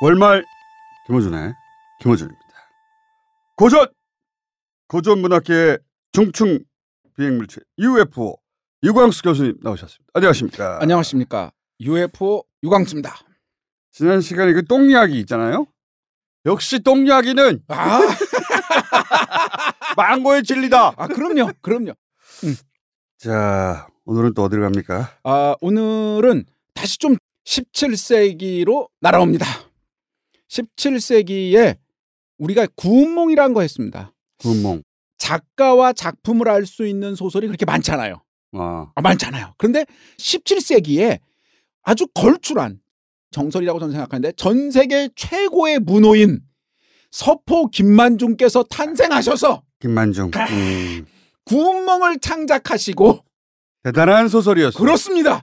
월말 김호준의 김호준입니다. 고전! 고전 문학계의 중층 비행물체 UFO 유광수 교수님 나오셨습니다. 안녕하십니까. 안녕하십니까. UFO 유광수입니다. 지난 시간에 그 똥 이야기 있잖아요. 역시 똥 이야기는 아. 망고의 진리다. 아 그럼요. 그럼요. 음. 자 오늘은 또 어디로 갑니까? 아 오늘은 다시 좀 17세기로 날아옵니다. 17세기에 우리가 구운몽이라는 거 했습니다. 구운몽. 작가와 작품을 알 수 있는 소설이 그렇게 많잖아요. 아. 아, 많잖아요. 그런데 17세기에 아주 걸출한 정설이라고 저는 생각하는데 전 세계 최고의 문호인 서포 김만중께서 탄생하셔서 김만중 아, 음. 구운몽을 창작하시고 대단한 소설이었어요. 그렇습니다.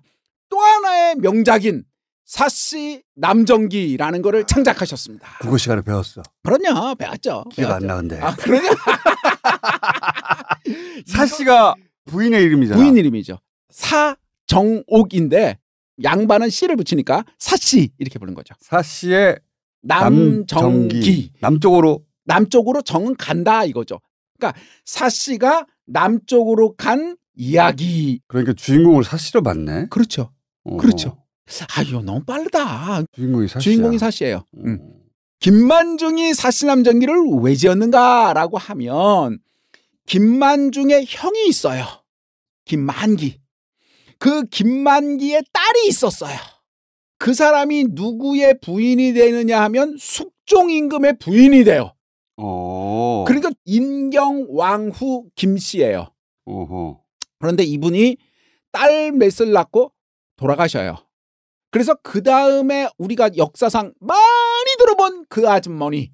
또 하나의 명작인 사씨 남정기라는 거를 아, 창작하셨습니다. 국어 시간에 배웠어. 그럼요. 배웠죠. 기가 안 나는데. 아, 그러냐? 사씨가 부인의 이름이잖아. 부인 이름이죠. 사정옥인데 양반은 씨를 붙이니까 사씨 이렇게 부른 거죠. 사씨의 남정기. 남정기. 남쪽으로 남쪽으로 정은 간다 이거죠. 그러니까 사씨가 남쪽으로 간 이야기. 그러니까 주인공을 사씨로 봤네. 그렇죠. 어. 그렇죠. 아유 너무 빠르다. 주인공이 사시야. 주인공이 사시예요. 어. 음. 김만중이 사시남전기를 왜 지었는가라고 하면 김만중의 형이 있어요. 김만기. 그 김만기의 딸이 있었어요. 그 사람이 누구의 부인이 되느냐 하면 숙종 임금의 부인이 돼요. 오. 어. 그러니까 임경왕후 김씨예요. 오호. 그런데 이분이 딸몇을 낳고 돌아가셔요. 그래서 그 다음에 우리가 역사상 많이 들어본 그 아줌머니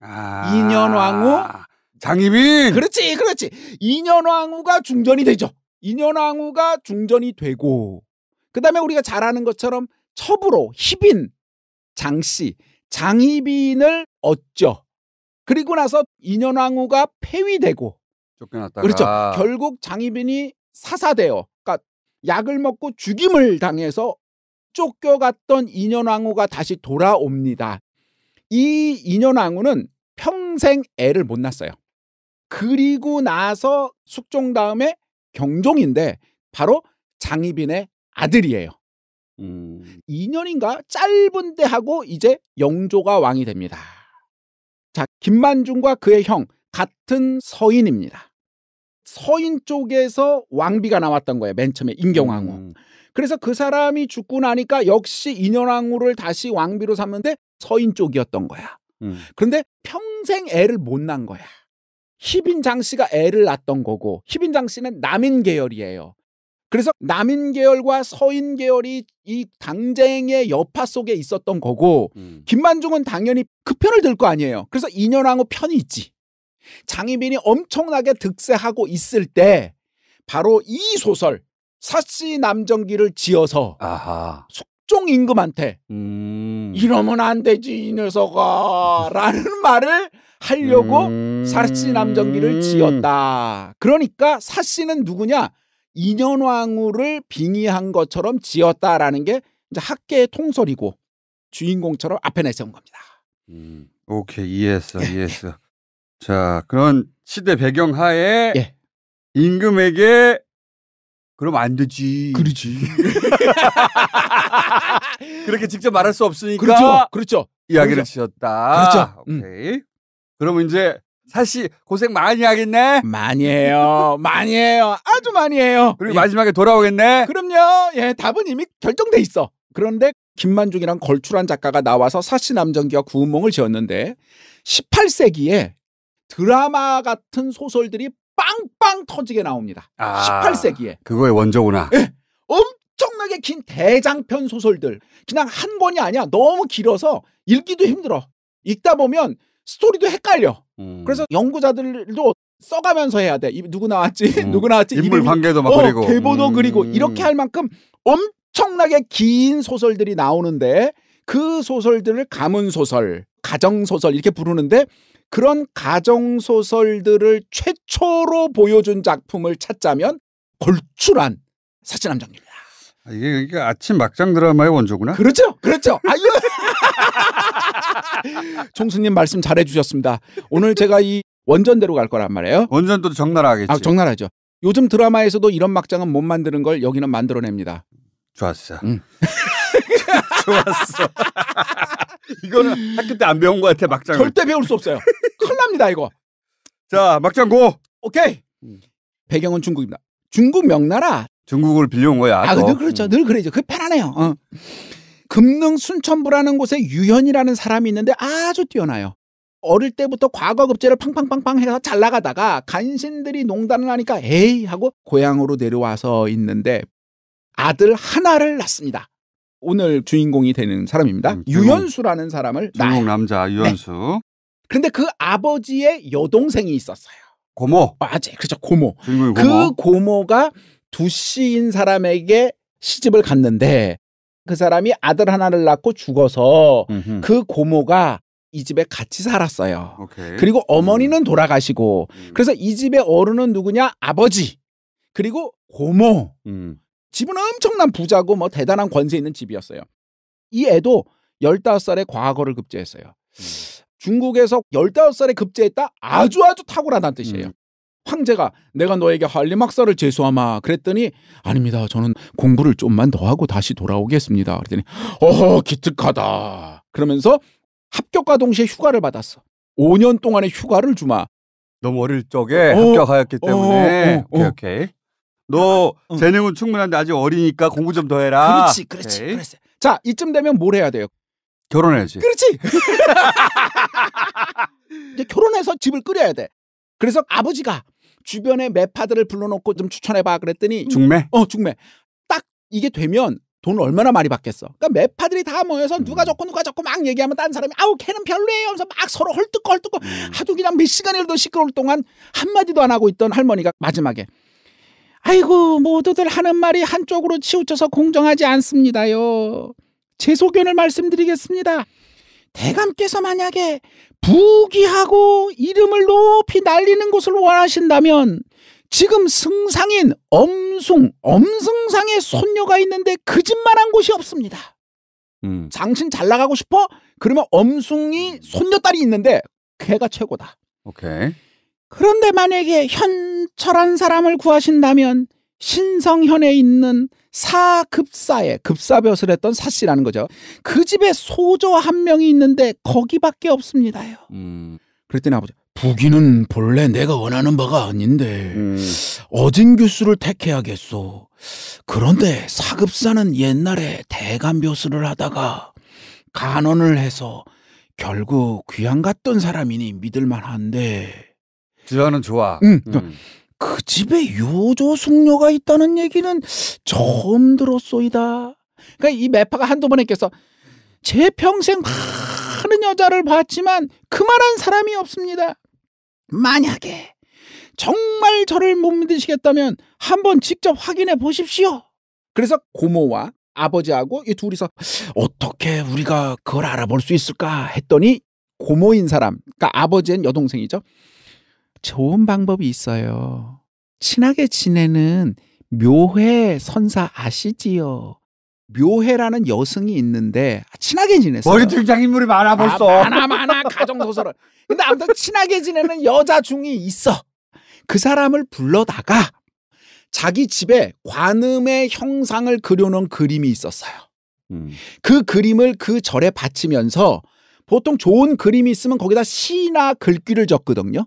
아~ 인현왕후 장희빈 그렇지 그렇지 인현왕후가 중전이 되죠 인현왕후가 중전이 되고 그 다음에 우리가 잘 아는 것처럼 첩으로 희빈 장씨 장희빈을 얻죠 그리고 나서 인현왕후가 폐위되고 쫓겨났다가 그렇죠 결국 장희빈이 사사돼어 그러니까 약을 먹고 죽임을 당해서 쫓겨갔던 인연왕후가 다시 돌아옵니다. 이 인연왕후는 평생 애를 못 낳았어요. 그리고 나서 숙종 다음에 경종인데 바로 장희빈의 아들이에요. 음. 2년인가 짧은데 하고 이제 영조가 왕이 됩니다. 자, 김만중과 그의 형 같은 서인입니다. 서인 쪽에서 왕비가 나왔던 거예요. 맨 처음에 임경왕후. 음. 그래서 그 사람이 죽고 나니까 역시 인현왕후를 다시 왕비로 삼는데 서인 쪽이었던 거야. 음. 그런데 평생 애를 못 낳은 거야. 희빈장 씨가 애를 낳았던 거고 희빈장 씨는 남인 계열이에요. 그래서 남인 계열과 서인 계열이 이 당쟁의 여파 속에 있었던 거고 음. 김만중은 당연히 그 편을 들 거 아니에요. 그래서 인현왕후 편이 있지. 장희빈이 엄청나게 득세하고 있을 때 바로 이 소설 사씨 남정기를 지어서 아하. 숙종 임금한테 음. 이러면 안 되지 이 녀석아라는 말을 하려고 음. 사씨 남정기를 지었다. 그러니까 사씨는 누구냐? 인현왕후를 빙의한 것처럼 지었다라는 게 이제 학계의 통설이고 주인공처럼 앞에 내세운 겁니다. 음, 오케이 이해했어 예, 이해했어. 예. 자 그런 시대 배경 하에 예. 임금에게 그럼 안 되지. 그러지 그렇게 직접 말할 수 없으니까. 그렇죠. 그렇죠. 이야기를 그렇죠. 다 그렇죠. 음. 오케이. 음. 그러면 이제 사실 고생 많이 하겠네. 많이 해요. 많이 해요. 아주 많이 해요. 그리고 예. 마지막에 돌아오겠네. 그럼요. 예, 답은 이미 결정돼 있어. 그런데 김만중이랑 걸출한 작가가 나와서 사시남정기와 구운몽을 지었는데 18세기에 드라마 같은 소설들이 빵빵 터지게 나옵니다. 아, 18세기에. 그거의 원조구나. 네. 엄청나게 긴 대장편 소설들. 그냥 한 권이 아니야. 너무 길어서 읽기도 힘들어. 읽다 보면 스토리도 헷갈려. 음. 그래서 연구자들도 써가면서 해야 돼. 누구 나왔지? 음. 누구 나왔지? 인물 관계도 막 어, 그리고. 대본도 음. 그리고. 이렇게 할 만큼 엄청나게 긴 소설들이 나오는데 그 소설들을 가문 소설, 가정 소설 이렇게 부르는데 그런 가정 소설들을 최초로 보여준 작품을 찾자면 골출한사진남정입니다 아, 이게 그러니까 아침 막장 드라마의 원조구나. 그렇죠, 그렇죠. 아유. 총수님 말씀 잘해 주셨습니다. 오늘 제가 이 원전대로 갈 거란 말이에요. 원전도 적나라하겠지. 아, 적나라죠. 요즘 드라마에서도 이런 막장은 못 만드는 걸 여기는 만들어냅니다. 좋았어. 응. 음. 좋았어. 이거는 학교 때 안 배운 것 같아 막장. 절대 배울 수 없어요. 큰일 납니다 이거. 자 막장 고. 오케이. 음. 배경은 중국입니다. 중국 명나라. 중국을 빌려온 거야. 아, 늘 그렇죠. 음. 늘 그래죠. 그 편하네요. 어. 금능 순천부라는 곳에 유현이라는 사람이 있는데 아주 뛰어나요. 어릴 때부터 과거급제를 팡팡팡팡 해서 잘 나가다가 간신들이 농단을 하니까 에이 하고 고향으로 내려와서 있는데 아들 하나를 낳습니다. 오늘 주인공이 되는 사람입니다. 음, 유연수라는 사람을 주인공 낳아 남자 유연수. 네. 그런데 그 아버지의 여동생이 있었어요. 고모. 맞아요. 어, 그렇죠. 고모. 그 고모. 그 고모가 두씨인 사람에게 시집을 갔는데 그 사람이 아들 하나를 낳고 죽어서 음흠. 그 고모가 이 집에 같이 살았어요. 오케이. 그리고 어머니는 음. 돌아가시고 음. 그래서 이 집의 어른은 누구냐? 아버지. 그리고 고모. 음. 집은 엄청난 부자고 뭐 대단한 권세 있는 집이었어요. 이 애도 15살에 과거를 급제했어요. 음. 중국에서 15살에 급제했다? 아주 아주 탁월하다는 뜻이에요. 음. 황제가 내가 너에게 할리막사를 제수하마 그랬더니 아닙니다. 저는 공부를 좀만 더 하고 다시 돌아오겠습니다. 그랬더니 어허 기특하다. 그러면서 합격과 동시에 휴가를 받았어. 5년 동안의 휴가를 주마. 너무 어릴 적에 어, 합격하였기 때문에 어, 어, 어. 오케이, 오케이. 너 응. 재능은 충분한데 아직 어리니까 공부 좀 더 해라. 그렇지, 그렇지, 오케이. 그렇지. 자, 이쯤 되면 뭘 해야 돼요? 결혼해야지. 그렇지. 이제 결혼해서 집을 끓여야 돼. 그래서 아버지가 주변에 매파들을 불러놓고 좀 추천해봐 그랬더니 중매? 어, 중매. 딱 이게 되면 돈을 얼마나 많이 받겠어. 그러니까 매파들이 다 모여서 음. 누가 좋고 누가 좋고 막 얘기하면 딴 사람이 아우 걔는 별로예요 하면서 막 서로 헐뜯고 헐뜯고 음. 하도 그냥 몇시간이라도 시끄러울 동안 한마디도 안 하고 있던 할머니가 마지막에 아이고 모두들 하는 말이 한쪽으로 치우쳐서 공정하지 않습니다요. 제 소견을 말씀드리겠습니다. 대감께서 만약에 부귀하고 이름을 높이 날리는 것을 원하신다면 지금 승상인 엄숭, 엄승상의 손녀가 있는데 그짓말한 곳이 없습니다. 음. 장신 잘 나가고 싶어? 그러면 엄숭이 손녀딸이 있는데 걔가 최고다. 오케이. 그런데 만약에 현 신철한 사람을 구하신다면 신성현에 있는 사급사에 급사벼슬 했던 사씨라는 거죠. 그 집에 소조한 명이 있는데 거기밖에 없습니다요. 음. 그랬더니 아버지 부귀는 본래 내가 원하는 바가 아닌데 음. 어진 교수를 택해야겠소. 그런데 사급사는 옛날에 대간벼슬을 하다가 간언을 해서 결국 귀양 갔던 사람이니 믿을 만한데 주현은 좋아. 응. 음. 그 집에 요조 숙녀가 있다는 얘기는 처음 들었소이다. 그러니까 이 매파가 한두 번에 껴서 제 평생 많은 여자를 봤지만 그만한 사람이 없습니다. 만약에 정말 저를 못 믿으시겠다면 한번 직접 확인해 보십시오. 그래서 고모와 아버지하고 이 둘이서 어떻게 우리가 그걸 알아볼 수 있을까 했더니 고모인 사람, 그러니까 아버지는 여동생이죠. 좋은 방법이 있어요. 친하게 지내는 묘해 선사 아시지요? 묘해라는 여성이 있는데 친하게 지냈어요. 머리들장 인물이 많아 아, 벌써. 아, 많아 많아 가정 도서를. 근데 아무튼 친하게 지내는 여자 중이 있어. 그 사람을 불러다가 자기 집에 관음의 형상을 그려놓은 그림이 있었어요. 음. 그 그림을 그 절에 바치면서 보통 좋은 그림이 있으면 거기다 시나 글귀를 적거든요.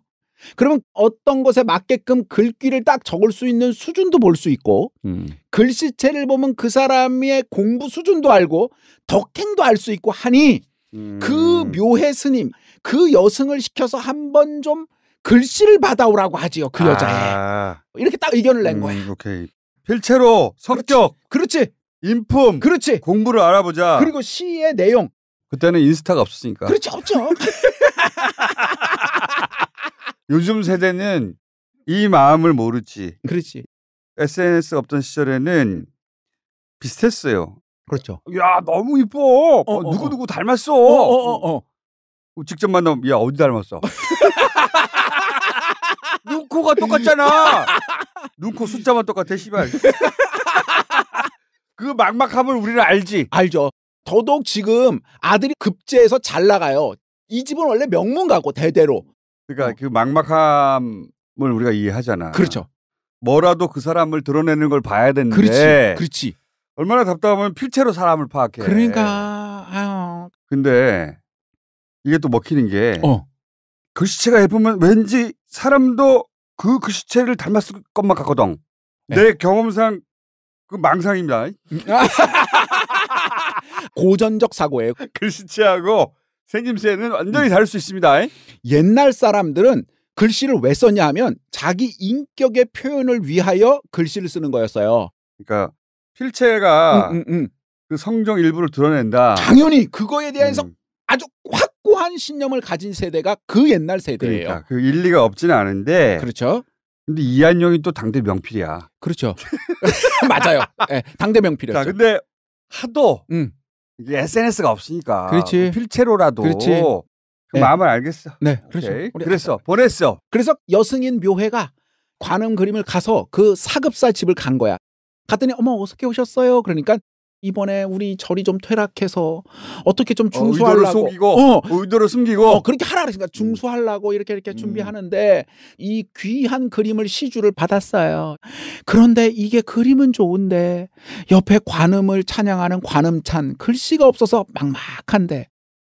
그러면 어떤 것에 맞게끔 글귀를 딱 적을 수 있는 수준도 볼 수 있고 음. 글씨체를 보면 그 사람의 공부 수준도 알고 덕행도 알 수 있고 하니 그 음. 그 묘해 스님 그 여승을 시켜서 한번 좀 글씨를 받아오라고 하지요 그 여자에 아. 이렇게 딱 의견을 낸 음, 거야. 오케이. 필체로 성격, 그렇지. 그렇지. 인품, 그렇지. 공부를 알아보자. 그리고 시의 내용. 그때는 인스타가 없었으니까. 그렇지 없죠. 요즘 세대는 이 마음을 모르지. 그렇지. SNS 없던 시절에는 비슷했어요. 그렇죠. 야 너무 이뻐. 어, 어, 어 누구 어. 누구 닮았어. 어, 어, 직접 만나면 야 어디 닮았어. 눈코가 똑같잖아. 눈코 숫자만 똑같아 씨발. 그 막막함을 우리는 알지. 알죠. 더더욱 지금 아들이 급제해서 잘 나가요. 이 집은 원래 명문가고 대대로 그러니까 어. 그 막막함을 우리가 이해하잖아. 그렇죠. 뭐라도 그 사람을 드러내는 걸 봐야 되는데. 그렇지. 그렇지. 얼마나 답답하면 필체로 사람을 파악해. 그러니까 아유. 근데 이게 또 먹히는 게 어. 글씨체가 예쁘면 왠지 사람도 그 글씨체를 닮았을 것만 같거든. 네. 내 경험상 그 망상입니다. 고전적 사고예요. 글씨체하고 생김새는 완전히 음. 다를 수 있습니다. 옛날 사람들은 글씨를 왜 썼냐 하면 자기 인격의 표현을 위하여 글씨를 쓰는 거였어요. 그러니까 필체가 음, 음, 음. 그 성정 일부를 드러낸다. 당연히 그거에 대해서 음. 아주 확고한 신념을 가진 세대가 그 옛날 세대예요. 그러니까 그 일리가 없지는 않은데. 그렇죠. 근데 이한용이 또 당대 명필이야. 그렇죠. 맞아요. 네, 당대 명필이었죠. 자, 근데 하도 음. 이제 SNS가 없으니까. 그렇지. 뭐 필체로라도. 그렇지. 그 네. 마음을 알겠어. 네, 그렇죠. 그래서 보냈어. 그래서 여승인 묘회가 관음 그림을 가서 그 사급사 집을 간 거야. 갔더니 어머 어떻게 오셨어요? 그러니까 이번에 우리 절이 좀 퇴락해서 어떻게 좀 중수하려고 어, 의도를 속이고 어. 어, 의도를 숨기고 어, 그렇게 하라 그랬으니까 음. 중수하려고 이렇게 이렇게 음. 준비하는데 이 귀한 그림을 시주를 받았어요. 그런데 이게 그림은 좋은데 옆에 관음을 찬양하는 관음찬 글씨가 없어서 막막한데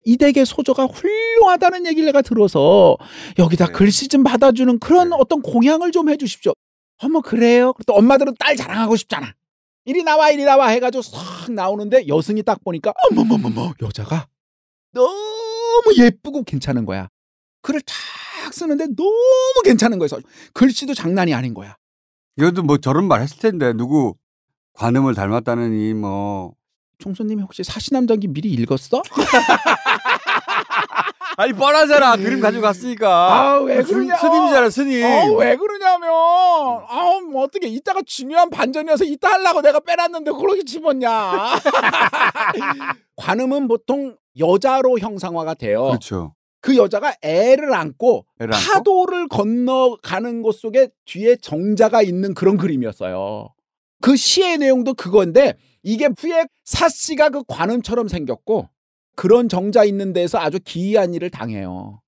이댁의 소조가 훌륭하다는 얘기를 내가 들어서 여기다 네. 글씨 좀 받아주는 그런 네. 어떤 공양을 좀 해주십시오. 어머 그래요? 또 엄마들은 딸 자랑하고 싶잖아. 이리 나와 이리 나와 해가지고 싹 나오는데 여승이 딱 보니까 어머머머머 여자가 너무 예쁘고 괜찮은 거야. 글을 쫙 쓰는데 너무 괜찮은 거여서 글씨도 장난이 아닌 거야. 이것도 뭐 저런 말 했을 텐데 누구 관음을 닮았다는 이 뭐 총수님이 혹시 사시남전기 미리 읽었어? 아니 뻔하잖아 그림 가져갔으니까 아왜 뭐 그러냐 스님이잖아 스님 아 왜 그러냐면 아우 뭐 어떻게 이따가 중요한 반전이어서 이따 하려고 내가 빼놨는데 그렇게 집었냐 관음은 보통 여자로 형상화가 돼요 그렇죠 그 여자가 애를 안고 애를 파도를 건너가는 곳 속에 뒤에 정자가 있는 그런 그림이었어요. 그 시의 내용도 그건데 이게 후에 사씨가 그 관음처럼 생겼고 그런 정자 있는 데서 아주 기이한 일을 당해요.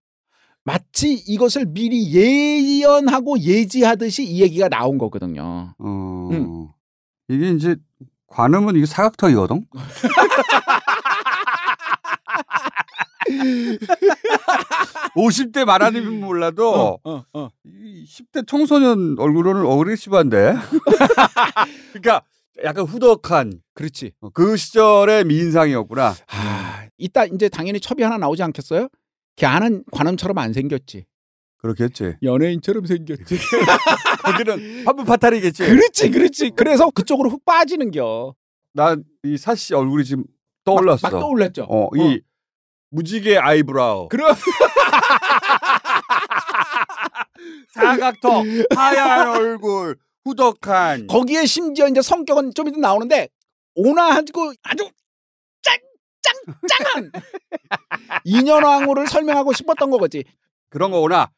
마치 이것을 미리 예언하고 예지하듯이 이 얘기가 나온 거거든요. 어... 음. 이게 이제 관음은 이게 사각턱이거든5 0대 말하는 몰라도 어, 어, 어. 10대 청소년 얼굴로 어그레시브한데. 그러니까 약간 후덕한 그렇지. 어, 그 시절의 미인상이었구나. 아, 이따 이제 당연히 첩이 하나 나오지 않겠어요? 걔안는 관음처럼 안 생겼지. 그렇겠지. 연예인처럼 생겼지. 그들은 화분 파탈이겠지. 그렇지, 그렇지. 그래서 그쪽으로 훅 빠지는겨. 난 이 사씨 얼굴이 지금 떠올랐어. 막, 막 떠올랐죠. 어, 어, 이 무지개 아이브라우. 그럼. 사각턱, 하얀 얼굴, 후덕한 거기에 심지어 이제 성격은 좀 이따 나오는데 온화하고 아주 짱짱짱한 인연왕후를 설명하고 싶었던 거겠지. 그런 거구나.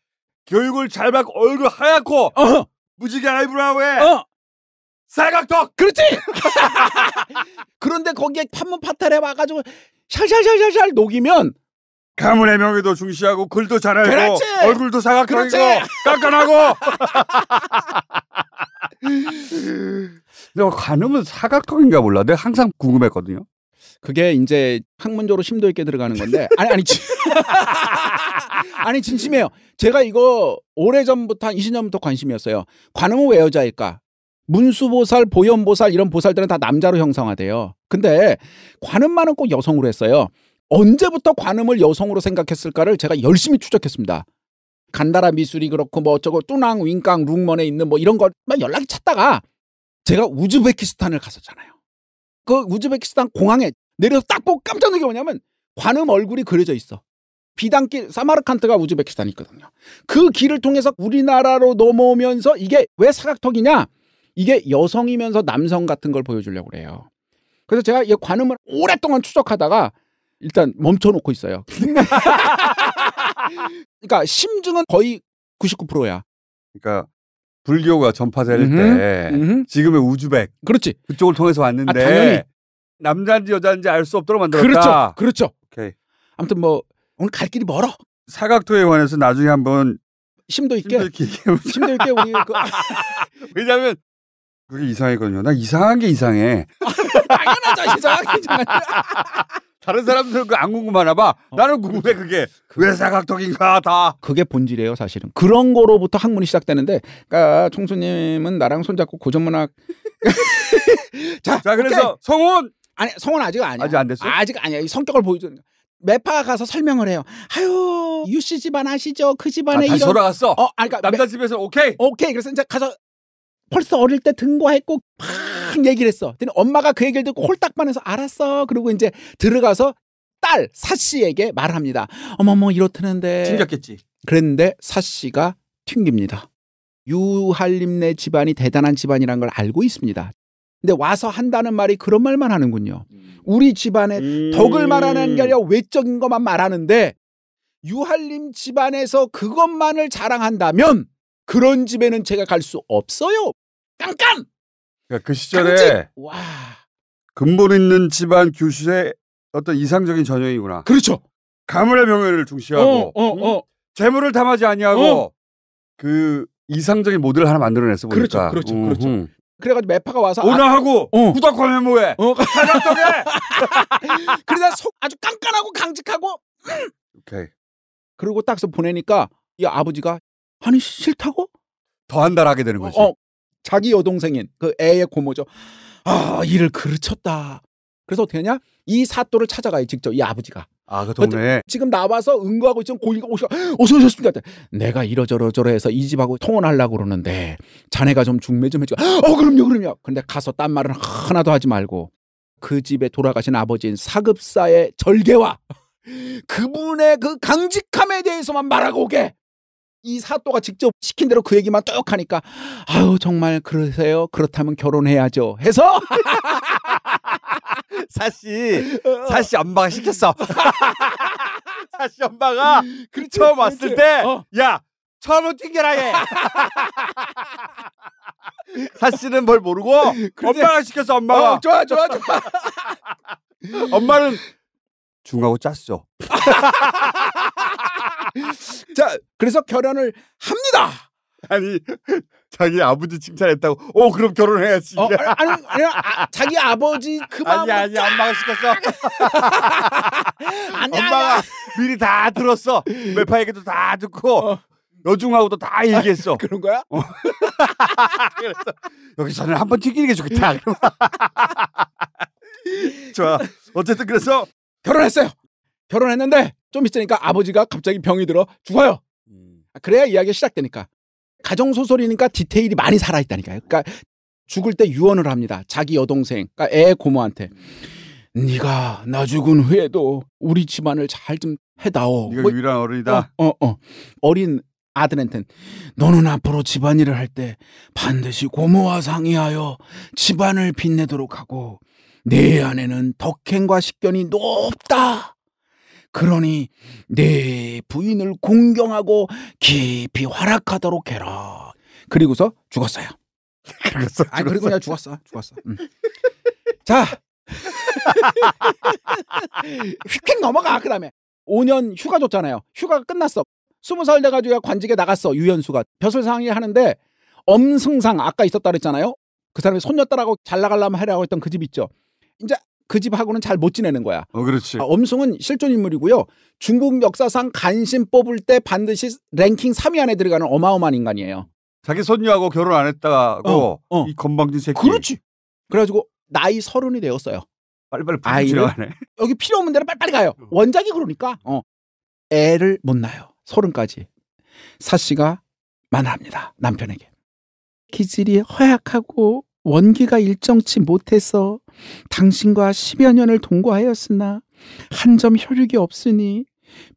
교육을 잘 받고 얼굴 하얗고 어 무지개 아이브라우에 어. 사각턱 그렇지 그런데 거기에 판문 파탈에 와가지고 샬샬샬샬샬 녹이면 가문의 명예도 중시하고 글도 잘 알고 그렇지. 얼굴도 사각형이고 깐깐하고 근데 관음은 뭐 사각형인가 몰라. 내가 항상 궁금했거든요. 그게 이제 학문적으로 심도 있게 들어가는 건데 아니 아니 진... 아니 진심이에요. 제가 이거 오래 전부터 한 20년부터 관심이었어요. 관음은 왜 여자일까? 문수보살, 보현보살 이런 보살들은 다 남자로 형성화돼요. 근데 관음만은 꼭 여성으로 했어요. 언제부터 관음을 여성으로 생각했을까를 제가 열심히 추적했습니다. 간다라 미술이 그렇고 뭐 어쩌고 뚜낭 윙깡 룽먼에 있는 뭐 이런 걸 막 연락이 찾다가 제가 우즈베키스탄을 갔었잖아요. 그 우즈베키스탄 공항에 내려서 딱보 깜짝 놀게 뭐냐면 관음 얼굴이 그려져 있어. 비단길 사마르칸트가 우즈베키스탄이 있거든요. 그 길을 통해서 우리나라로 넘어오면서 이게 왜 사각턱이냐? 이게 여성이면서 남성 같은 걸 보여주려고 그래요. 그래서 제가 이 관음을 오랫동안 추적하다가 일단 멈춰놓고 있어요. 그러니까 심증은 거의 99%야. 그러니까 불교가 전파될 때 음흠. 지금의 우주벡 그렇지 그쪽을 통해서 왔는데 아, 당연히 남자인지 여자인지 알 수 없도록 만들었다. 그렇죠, 그렇죠. 오케이. 아무튼 뭐 오늘 갈 길이 멀어. 사각토에 관해서 나중에 한번 심도 있게 심도 있게, 우리 그... 왜냐면 그게 이상했거든요. 나 이상한 게 이상해. 당연하죠, 이상한 게 이상해. 다른 사람들은 그안 궁금하나 봐. 어, 나는 궁금해 그렇죠. 그게 그게 그렇죠. 회 사각턱인가 다. 그게 본질이에요 사실은. 그런 거로부터 학문이 시작되는데, 그러니까 총수님은 나랑 손잡고 고전문학. 자, 자 그래서 오케이. 성훈 아니 성훈 아직 아니야. 아직 안 됐어. 아직 아니야. 이 성격을 보여주는. 거야. 매파 가서 설명을 해요. 아유 유씨 집안 아시죠? 그 집안에 아, 이런 돌아갔어. 어, 아까 그러니까 남자 집에서 오케이. 오케이. 그래서 이제 가서 벌써 어릴 때 등과했고 막 얘기를 했어. 근데 엄마가 그 얘기를 듣고 홀딱 반해서 알았어. 그리고 이제 들어가서 딸 사씨에게 말을 합니다. 어머머 이렇다는데. 튕겼겠지. 그랬는데 사씨가 튕깁니다. 유한림네 집안이 대단한 집안이란 걸 알고 있습니다. 근데 와서 한다는 말이 그런 말만 하는군요. 음. 우리 집안의 음... 덕을 말하는 게 아니라 외적인 것만 말하는데 유한림 집안에서 그것만을 자랑한다면 그런 집에는 제가 갈 수 없어요. 깐깐. 그러니까 그 시절에 강직! 와 근본 있는 집안 규슈의 어떤 이상적인 전형이구나. 그렇죠. 가문의 명예를 중시하고 어, 어, 어. 재물을 탐하지 아니하고 어. 그 이상적인 모델을 하나 만들어냈어 보니까. 그렇죠, 그렇죠, 음, 그렇죠. 음. 그래가지고 매파가 와서 오나하고 아 후 어. 구덕화 메모에 어. 사장떡에 그러다 속 아주 깐깐하고 강직하고 음. 오케이. 그리고 딱서 보내니까 이 아버지가 아니 싫다고? 더 한달하게 되는 어, 거지. 어, 자기 여동생인 그 애의 고모죠. 아 일을 그르쳤다. 그래서 어떻게 하냐? 이 사또를 찾아가요 직접 이 아버지가. 아, 그 동네. 지금 나와서 응구하고 있던 고객가 오셔, 어서 오셨습니다. 내가 이러저러저러 해서 이 집하고 통원하려고 그러는데 자네가 좀 중매 좀 해줘. 어, 그럼요, 그럼요. 근데 가서 딴 말은 하나도 하지 말고 그 집에 돌아가신 아버지인 사급사의 절개와 그분의 그 강직함에 대해서만 말하고 오게. 이 사또가 직접 시킨 대로 그 얘기만 쭉 하니까 아유 정말 그러세요 그렇다면 결혼해야죠 해서 사씨 사씨 엄마가 시켰어 사씨 엄마가 그렇 처음 왔을 때야 어. 처음으로 튕겨라 해 사씨는 뭘 모르고 엄마가 시켰어 엄마가 어, 좋아 좋아 좋아 엄마는 중하고 짰어 자, 그래서 결혼을 합니다. 아니 자기 아버지 칭찬했다고 오 어, 그럼 결혼해야지 어, 아니, 아니 아, 자기 아버지 그만 아니 아니 엄마가 시켰어 아니, 엄마가 아니야. 미리 다 들었어 매파에게도다 듣고 어. 여중하고도 다 얘기했어 아, 그런 거야? 어. 그래서 여기서는 한 번 튀기는 게 좋겠다 좋아 어쨌든 그래서 결혼했어요 결혼했는데 좀 있으니까 아버지가 갑자기 병이 들어 죽어요. 음. 아, 그래야 이야기가 시작되니까. 가정소설이니까 디테일이 많이 살아있다니까요. 그러니까 죽을 때 유언을 합니다. 자기 여동생, 그러니까 애 고모한테. 네가 나 죽은 후에도 우리 집안을 잘 좀 해다오. 네가 뭐 유일한 어른이다. 어, 어, 어. 어린 아들한텐 너는 앞으로 집안일을 할 때 반드시 고모와 상의하여 집안을 빛내도록 하고 내 아내는 덕행과 식견이 높다. 그러니 내 부인을 공경하고 깊이 활약하도록 해라. 그리고서 죽었어요. 그래서 아 그리고 그냥 죽었어. 죽었어. 음. 자. 휙휙 넘어가 그다음에 5년 휴가 줬잖아요. 휴가가 끝났어. 20살 돼가지고 관직에 나갔어. 유연수가 벼슬상이 하는데 엄승상 아까 있었다 그랬잖아요. 그 사람이 손녀딸하고 잘 나가려면 하려고 했던 그 집 있죠. 이제 그 집하고는 잘 못 지내는 거야. 어, 그렇지. 아, 엄승은 실존 인물이고요. 중국 역사상 간신 뽑을 때 반드시 랭킹 3위 안에 들어가는 어마어마한 인간이에요. 자기 손녀하고 결혼 안 했다고 어, 어. 이 건방진 새끼. 그렇지. 그래가지고 나이 서른이 되었어요. 빨리빨리 아이를 여기 필요 없는 데는 빨리빨리 가요. 어. 원작이 그러니까 어. 애를 못 낳아요. 서른까지 사 씨가 만합니다 화 남편에게. 기질이 허약하고 원기가 일정치 못해서 당신과 십여 년을 동거하였으나 한 점 혈육이 없으니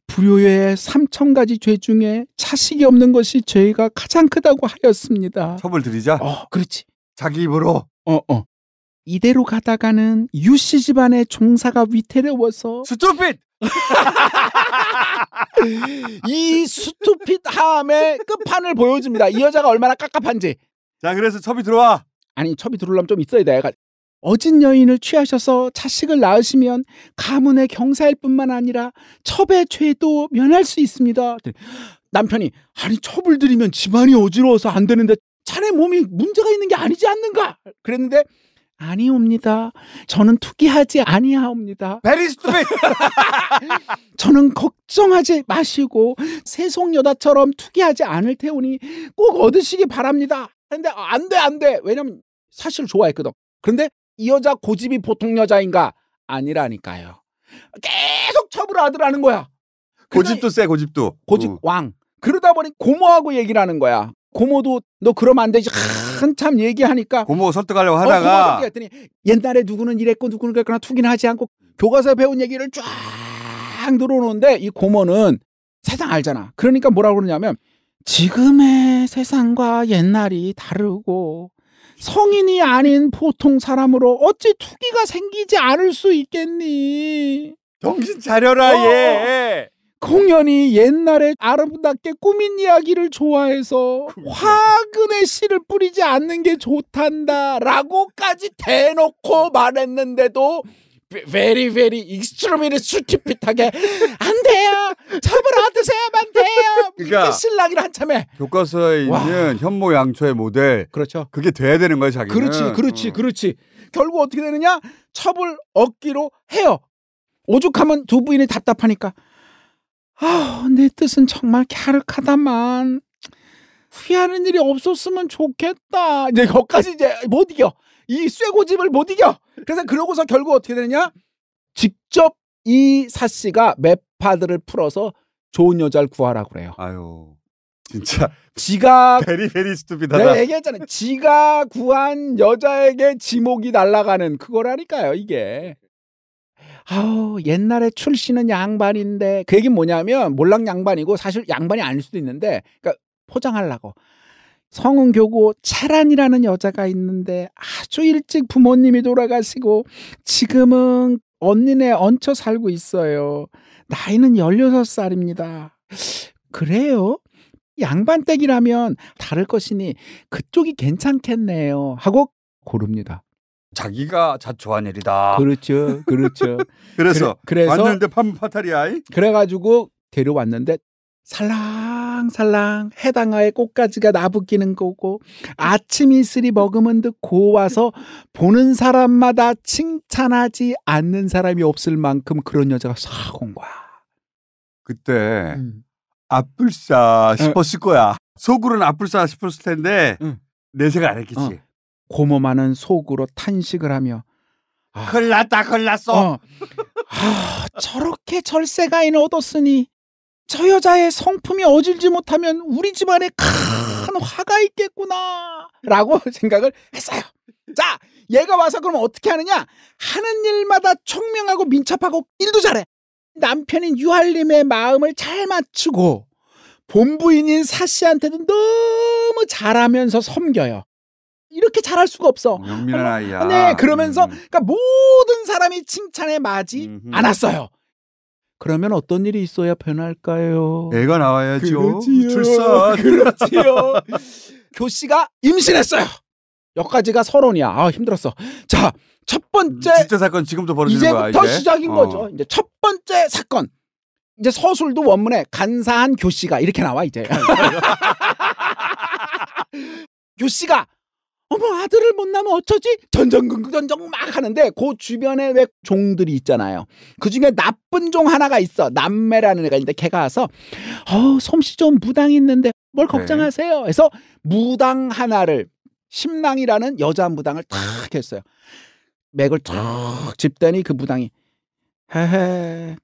불효의 삼천 가지 죄 중에 자식이 없는 것이 죄가 가장 크다고 하였습니다. 첩을 드리자. 어, 그렇지. 자기 입으로. 어, 어. 이대로 가다가는 유씨 집안의 종사가 위태로워서 스투핏 이 스투핏함의 끝판을 보여줍니다. 이 여자가 얼마나 깝깝한지. 자, 그래서 첩이 들어와. 아니 첩이 들어오려면 좀 있어야 돼. 그러니까 어진 여인을 취하셔서 자식을 낳으시면 가문의 경사일 뿐만 아니라 첩의 죄도 면할 수 있습니다. 남편이 아니 첩을 들이면 집안이 어지러워서 안 되는데 자네 몸이 문제가 있는 게 아니지 않는가? 그랬는데 아니옵니다. 저는 투기하지 아니하옵니다. 베리스트리 저는 걱정하지 마시고 세송여다처럼 투기하지 않을 테오니 꼭 얻으시기 바랍니다. 근데 안 돼, 안 돼. 왜냐면 사실 좋아했거든. 그런데 이 여자 고집이 보통 여자인가? 아니라니까요. 계속 처을하더라는 거야. 고집도 세 고집도. 고집 어. 왕. 그러다 보니 고모하고 얘기를 하는 거야. 고모도 너 그러면 안 되지 한참 얘기하니까 고모 설득하려고 어, 하다가 어, 했더니 옛날에 누구는 이랬고 누구는 그랬거나 투기는 하지 않고 교과서에 배운 얘기를 쫙 늘어놓는데 이 고모는 세상 알잖아 그러니까 뭐라고 그러냐면 지금의 세상과 옛날이 다르고 성인이 아닌 보통 사람으로 어찌 투기가 생기지 않을 수 있겠니? 정신 차려라 어, 얘. 예. 공연이 옛날에 아름답게 꾸민 이야기를 좋아해서 그렇죠. 화근의 씨를 뿌리지 않는 게 좋단다라고까지 대놓고 말했는데도 very very extremely 스티핏하게 안 돼요. 잡을 얻으세요, 안 돼요. 그러니까 신랑이를 한참에 교과서에 있는 현모 양초의 모델. 그렇죠. 그게 돼야 되는 거예 자기는. 그렇지, 그렇지, 어. 그렇지. 결국 어떻게 되느냐? 첩을 얻기로 해요. 오죽하면 두 부인이 답답하니까 아내 뜻은 정말 갸륵하다만 후회하는 일이 없었으면 좋겠다. 이제 거기까지 이제 못 이겨. 이 쇠고집을 못 이겨. 그래서 그러고서 결국 어떻게 되느냐? 직접 이사 씨가 맵파드를 풀어서 좋은 여자를 구하라고 그래요. 아유. 진짜 지가 베리 베리 스투피다. 내가 얘기했잖아요. 지가 구한 여자에게 지목이 날아가는 그거라니까요. 이게 아우 옛날에 출신은 양반인데 그 얘기 는 뭐냐면 몰락 양반이고 사실 양반이 아닐 수도 있는데 그러니까 포장하려고 성은교구 차란이라는 여자가 있는데 아주 일찍 부모님이 돌아가시고 지금은 언니네 얹혀 살고 있어요. 나이는 16살입니다. 그래요? 양반댁이라면 다를 것이니 그쪽이 괜찮겠네요. 하고 고릅니다. 자기가 자초한 일이다. 그렇죠. 그렇죠. 그래서 그래, 서 왔는데 판파탈이야. 그래 가지고 데려왔는데 살랑살랑 해당하에 꽃가지가 나부끼는 거고 아침 이슬이 머금은 듯 고와서 보는 사람마다 칭찬하지 않는 사람이 없을 만큼 그런 여자가 싹 온 거야. 그때 음. 아뿔싸 싶었을 거야. 속으로는 아뿔싸 싶었을 텐데 응. 내색각안 했겠지. 어. 고모만은 속으로 탄식을 하며 아, 큰 났다 큰일 났어. 어. 아, 저렇게 절세가인 얻었으니 저 여자의 성품이 어질지 못하면 우리 집안에 큰 화가 있겠구나. 라고 생각을 했어요. 자, 얘가 와서 그럼 어떻게 하느냐? 하는 일마다 총명하고 민첩하고 일도 잘해. 남편인 유할님의 마음을 잘 맞추고 본부인인 사씨한테도 너무 잘하면서 섬겨요. 이렇게 잘할 수가 없어. 영민 아이야. 네, 그러면서 음. 그러니까 모든 사람이 칭찬에 맞지 않았어요. 그러면 어떤 일이 있어야 변할까요? 애가 나와야죠. 그렇지요. 출산. 그렇지요. 교씨가 임신했어요. 여기까지가 서론이야. 아 힘들었어. 자, 첫 번째 진짜 사건 지금도 벌어지는 이제부터 이제? 시작인 어. 거죠. 이제 첫 번째 사건. 이제 서술도 원문에 간사한 교씨가 이렇게 나와 이제. 교씨가 어머 아들을 못 낳으면 어쩌지? 전전긍긍전전 막 하는데 그 주변에 왜 종들이 있잖아요. 그중에 나쁜 종 하나가 있어. 남매라는 애가 있는데 걔가 와서 어 솜씨 좀 무당 있는데 뭘 네. 걱정하세요. 해서 무당 하나를 심랑이라는 여자 무당을 탁 했어요. 맥을 쫙 집더니 아. 그 무당이 헤헤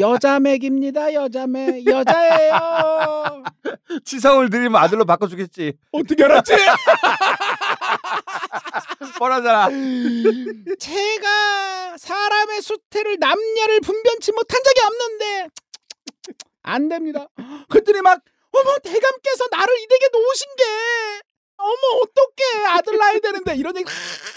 여자 맥입니다. 여자 맥. 여자예요. 치성을 드리면 아들로 바꿔주겠지. 어떻게 알았지? 뻔하잖아. 제가 사람의 수태를 남녀를 분변치 못한 적이 없는데 안 됩니다. 그들이막 어머 대감께서 나를 이 댁에 놓으신 게 어머 어떡해 아들 낳아야 되는데 이런 얘기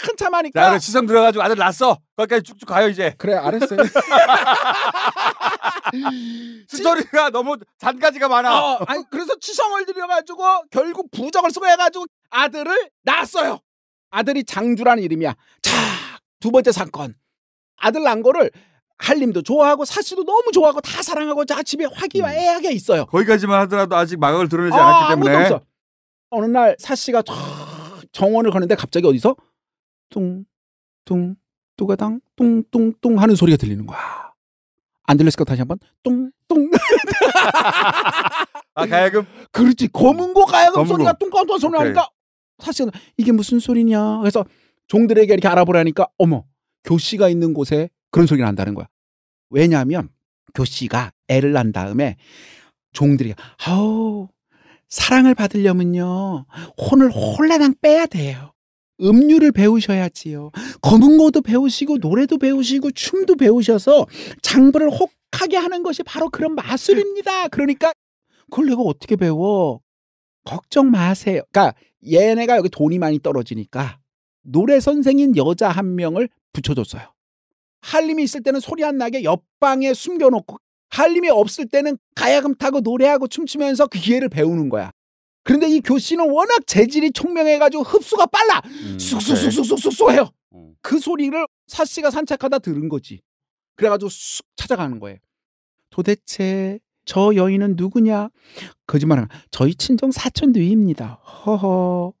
한참 하니까 나를 시성 들어가지고 아들 낳았어 거기까지 쭉쭉 가요 이제 그래 알았어요 스토리가 너무 잔가지가 많아 어, 아니 그래서 치성을 들여가지고 결국 부적을 쓰고 해가지고 아들을 낳았어요 아들이 장주라는 이름이야 자두 번째 사건 아들 낳은 거를 할림도 좋아하고 사시도 너무 좋아하고 다 사랑하고 자 집에 음. 화기애애하게 있어요 거기까지만 하더라도 아직 마각을 드러내지 어, 않았기 때문에 어느 날 사씨가 정원을 가는데 갑자기 어디서 뚱뚱 뚜가당 뚱뚱뚱 하는 소리가 들리는 거야. 안 들렸을까 다시 한 번 뚱뚱. 아 가야금. 그렇지 검은고 가야금 검은고. 소리가 뚱뚱뚱 소리 나니까 사실은 이게 무슨 소리냐. 그래서 종들에게 이렇게 알아보라니까 어머 교씨가 있는 곳에 그런 소리가 난다는 거야. 왜냐하면 교씨가 애를 낳은 다음에 종들이 아우 사랑을 받으려면요, 혼을 홀라당 빼야 돼요. 음률을 배우셔야지요. 검은고도 배우시고 노래도 배우시고 춤도 배우셔서 장부를 혹하게 하는 것이 바로 그런 마술입니다. 그러니까 그걸 내가 어떻게 배워? 걱정 마세요. 그러니까 얘네가 여기 돈이 많이 떨어지니까 노래 선생인 여자 한 명을 붙여줬어요. 할림이 있을 때는 소리 안 나게 옆방에 숨겨놓고 할림이 없을 때는 가야금 타고 노래하고 춤추면서 그 기회를 배우는 거야. 그런데 이 교씨는 워낙 재질이 총명해가지고 흡수가 빨라. 음, 쑥쑥쑥쑥쑥쑥 해요. 네. 음. 그 소리를 사 씨가 산책하다 들은 거지. 그래가지고 쑥 찾아가는 거예요. 도대체 저 여인은 누구냐? 거짓말하나. 저희 친정 사촌 누이입니다. 허허.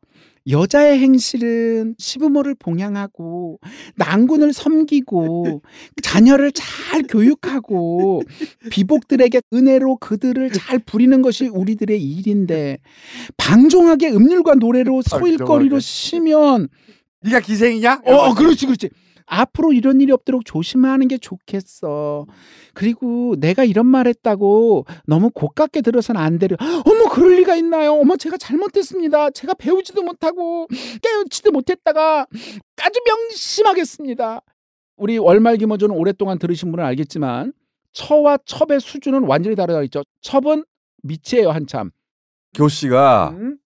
여자의 행실은 시부모를 봉양하고 난군을 섬기고 자녀를 잘 교육하고 비복들에게 은혜로 그들을 잘 부리는 것이 우리들의 일인데 방종하게 음률과 노래로 소일거리로 쉬면 네가 기생이냐? 어, 그렇지, 그렇지. 앞으로 이런 일이 없도록 조심하는 게 좋겠어. 그리고 내가 이런 말 했다고 너무 고깝게 들어서는 안 되려. 어머, 그럴 리가 있나요? 어머, 제가 잘못했습니다. 제가 배우지도 못하고 깨우지도 못했다가 아주 명심하겠습니다. 우리 월말 김어준 오랫동안 들으신 분은 알겠지만 처와 첩의 수준은 완전히 다르다 있죠. 첩은 미치예요, 한참. 교 씨가 음?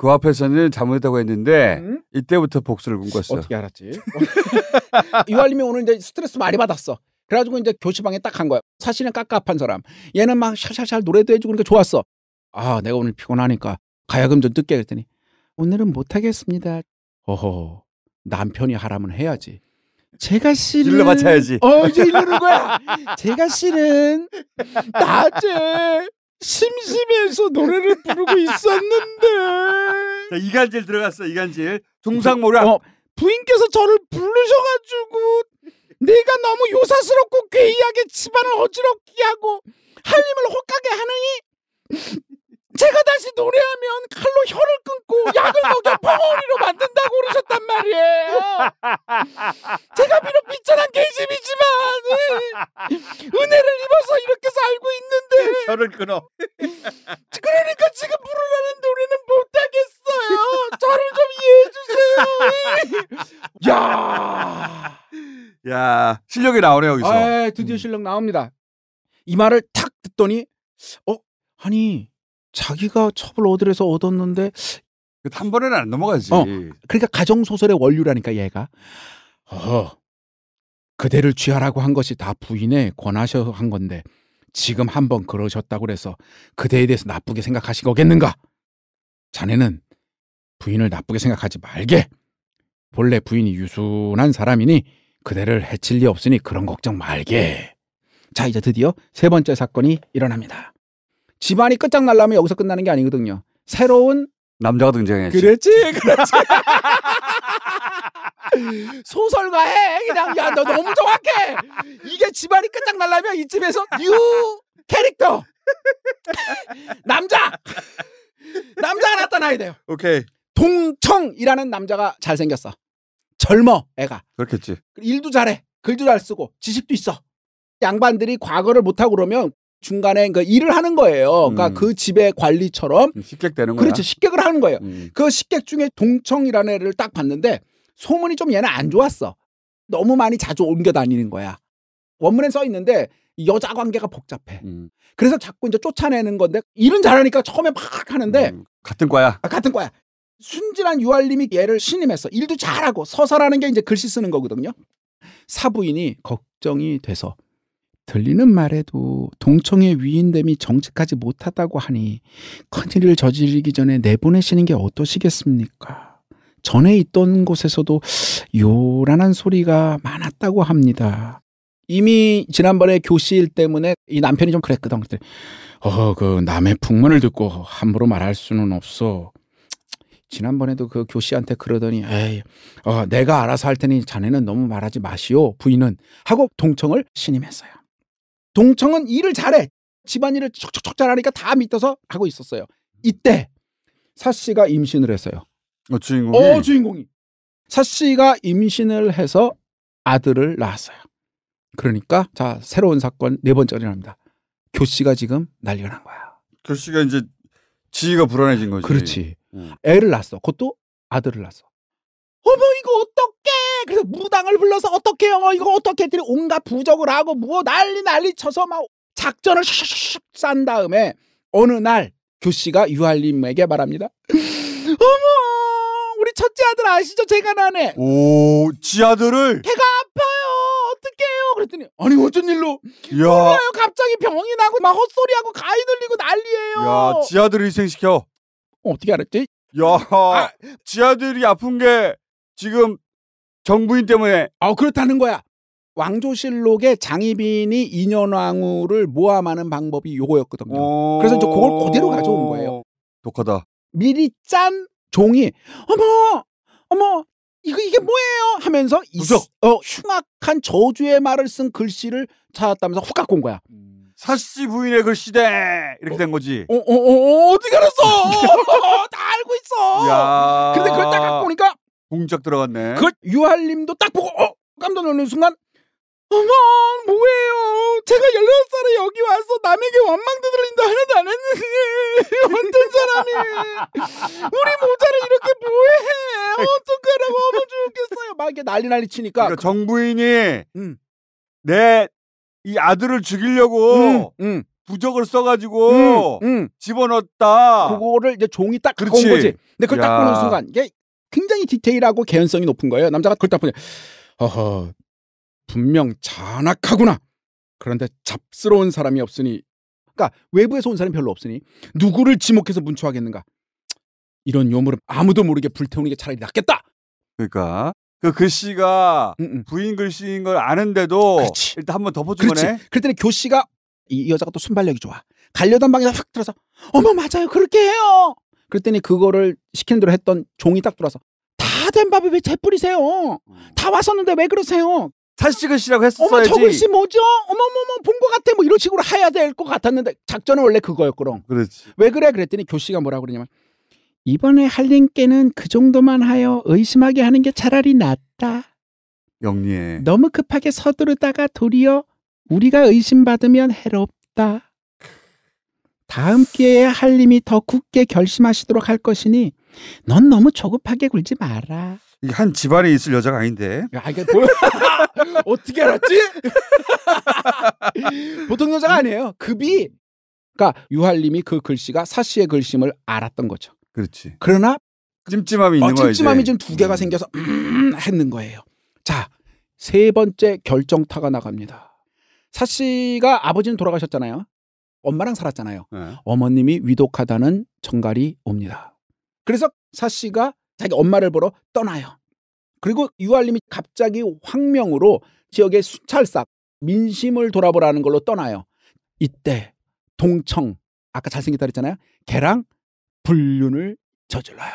그 앞에서는 잘못했다고 했는데 음? 이때부터 복수를 꿈꿨어. 어떻게 알았지? 이완림이 오늘 이제 스트레스 많이 받았어. 그래가지고 이제 교시방에 딱 간 거야. 사실은 깝깝한 사람. 얘는 막샤샤샬 노래도 해주고 그러니까 좋았어. 아 내가 오늘 피곤하니까 가야금 좀 뜯게 그랬더니 오늘은 못하겠습니다. 어허 남편이 하라면 해야지. 제가 실은 일러 맞춰야지. 어 이제 이러는 거야. 제가 실은 낮에 심심해서 노래를 부르고 있었는데. 자, 이간질 들어갔어, 이간질. 중상모략. 어, 부인께서 저를 부르셔가지고 내가 너무 요사스럽고 괴이하게 집안을 어지럽게 하고 할 힘을 혹하게 하느니 제가 다시 노래하면 칼로 혀를 끊고 약을 먹여 벙어리로 만든다고 그러셨단 말이에요. 제가 비록 비천한 개집이지만 은혜를 입어서 이렇게 살고 있는데 혀를 끊어. 그러니까 지금 부르라는 노래는 못하겠어요. 저를 좀 이해해 주세요. 야, 야 실력이 나오네요 여기서. 아, 드디어 실력 나옵니다. 이 말을 탁 듣더니 어 아니 자기가 첩을 얻으려서 얻었는데 한 번에는 안 넘어가지. 어, 그러니까 가정 소설의 원류라니까 얘가. 어, 그대를 취하라고 한 것이 다 부인의 권하셔 한 건데 지금 한 번 그러셨다고 해서 그대에 대해서 나쁘게 생각하신 거겠는가? 자네는 부인을 나쁘게 생각하지 말게. 본래 부인이 유순한 사람이니 그대를 해칠 리 없으니 그런 걱정 말게. 자 이제 드디어 세 번째 사건이 일어납니다. 집안이 끝장날라면 여기서 끝나는 게 아니거든요. 새로운 남자가 등장했지. 그랬지, 그랬지. 소설가 해 그냥 야 너 너무 정확해 이게 집안이 끝장날라면 이집에서뉴 캐릭터 남자 남자가 나타나야 돼요 오케이 동청이라는 남자가 잘생겼어 젊어 애가 그렇겠지 일도 잘해 글도 잘 쓰고 지식도 있어 양반들이 과거를 못하고 그러면 중간에 그 일을 하는 거예요. 그러니까 음. 그 집의 관리처럼 음, 식객 되는 거야. 그렇죠 식객을 하는 거예요. 음. 그 식객 중에 동청이라는 애를 딱 봤는데 소문이 좀 얘는 안 좋았어. 너무 많이 자주 옮겨 다니는 거야. 원문에 써 있는데 여자 관계가 복잡해. 음. 그래서 자꾸 이제 쫓아내는 건데 일은 잘하니까 처음에 막 하는데 음, 같은 과야. 아, 같은 과야. 순진한 유알님이 얘를 신임했어. 일도 잘하고 서서라는게 이제 글씨 쓰는 거거든요. 사부인이 걱정이 돼서 들리는 말에도 동청의 위인됨이 정직하지 못하다고 하니 큰일을 저지르기 전에 내보내시는 게 어떠시겠습니까? 전에 있던 곳에서도 요란한 소리가 많았다고 합니다. 이미 지난번에 교실 때문에 이 남편이 좀 그랬거든. 그때 어, 그 남의 풍문을 듣고 함부로 말할 수는 없어. 지난번에도 그 교씨한테 그러더니 에이 어, 내가 알아서 할 테니 자네는 너무 말하지 마시오 부인은 하고 동청을 신임했어요. 동청은 일을 잘해. 집안일을 척척척 잘하니까 다 믿어서 하고 있었어요. 이때 사 씨가 임신을 했어요. 어, 주인공이. 어, 주인공이. 사 씨가 임신을 해서 아들을 낳았어요. 그러니까 자 새로운 사건 네 번째 일어납니다. 교 씨가 지금 난리가 난 거야. 교 씨가 이제 지위가 불안해진 거지. 그렇지. 음. 애를 낳았어. 그것도 아들을 낳았어. 어머 이거 어떡 그래서 무당을 불러서 어떻게 해요? 어, 이거 어떻게 했더니 온갖 부적을 하고 뭐 난리 난리 쳐서 막 작전을 슉슉슉 싼 다음에 어느 날 교씨가 유할님에게 말합니다. 어머 우리 첫째 아들 아시죠? 제가 나네. 오, 지 아들을 걔가 아파요. 어떡해요? 그랬더니 아니 어쩐 일로 야, 몰라요. 갑자기 병이 나고 막 헛소리하고 가위 들리고 난리예요. 야, 지 아들을 희생시켜. 어떻게 알았지? 야, 아. 지 아들이 아픈 게 지금 정부인 때문에 아 그렇다는 거야. 왕조실록에 장희빈이 인현왕후를 모함하는 방법이 요거였거든요. 어... 그래서 저 그걸 그대로 가져온 거예요. 어, 독하다. 미리 짠 종이 어머 어머 이거 이게 뭐예요 하면서 이, 어, 흉악한 저주의 말을 쓴 글씨를 찾았다면서 훅 갖고 온 거야. 음, 사씨 부인의 글씨대 이렇게 된 거지. 어, 어, 어, 어 어떻게 알았어? 다 알고 있어. 야. 근데 그걸 딱 갖고 오니까 공작 들어갔네. 그유한님도딱 보고 어 깜짝 놀는 순간 어머 뭐예요? 제가 16살에 여기 와서 남에게 원망도 들린다 하나도 안 했는데 완전 사람이 우리 모자를 이렇게 뭐해? 어떡하라고 어머 죽겠어요. 막 이렇게 난리 난리 치니까 그러니까 정부인이 음. 내이 아들을 죽이려고 음, 음. 부적을 써가지고 음, 음. 집어넣었다. 그거를 이제 종이 딱 그렇지. 거지. 근데 그걸 야. 딱 보는 순간 이게 굉장히 디테일하고 개연성이 높은 거예요. 남자가 그걸 딱 보니 어허 분명 잔악하구나. 그런데 잡스러운 사람이 없으니 그러니까 외부에서 온 사람이 별로 없으니 누구를 지목해서 문초하겠는가. 이런 요물을 아무도 모르게 불태우는 게 차라리 낫겠다. 그러니까 그 글씨가 음음. 부인 글씨인 걸 아는데도 그렇지. 일단 한번 덮어준 그렇지. 그랬더니 교씨가 이 여자가 또 순발력이 좋아. 갈려던 방에서 확 들어서 어머 맞아요 그렇게 해요. 그랬더니 그거를 시키는 대로 했던 종이 딱 들어와서 다 된 밥에 왜 재뿌리세요? 음. 다 왔었는데 왜 그러세요? 사진 찍으시라고 했었어야지. 어머 저 글씨 뭐죠? 어머머머 본것 같아. 뭐 이런 식으로 해야 될 것 같았는데 작전은 원래 그거였거든. 그렇지. 왜 그래? 그랬더니 교씨가 뭐라 그러냐면 이번에 할린께는 그 정도만 하여 의심하게 하는 게 차라리 낫다. 영리해. 너무 급하게 서두르다가 도리어 우리가 의심받으면 해롭다. 다음 기회에 할님이 더 굳게 결심하시도록 할 것이니 넌 너무 조급하게 굴지 마라. 한 집안에 있을 여자가 아닌데. 야, 이게 뭐, 어떻게 알았지? 보통 여자가 아니에요. 급이. 그러니까 유할님이 그 글씨가 사씨의 글씨임을 알았던 거죠. 그렇지. 그러나 찜찜함이 있는 어, 거예요. 찜찜함이 지두 개가 음. 생겨서 음 했는 거예요. 자, 세 번째 결정타가 나갑니다. 사씨가 아버지는 돌아가셨잖아요. 엄마랑 살았잖아요. 네. 어머님이 위독하다는 정갈이 옵니다. 그래서 사 씨가 자기 엄마를 보러 떠나요. 그리고 유알님이 갑자기 황명으로 지역의 순찰사 민심을 돌아보라는 걸로 떠나요. 이때 동청 아까 잘생겼다 그랬잖아요. 걔랑 불륜을 저질러요.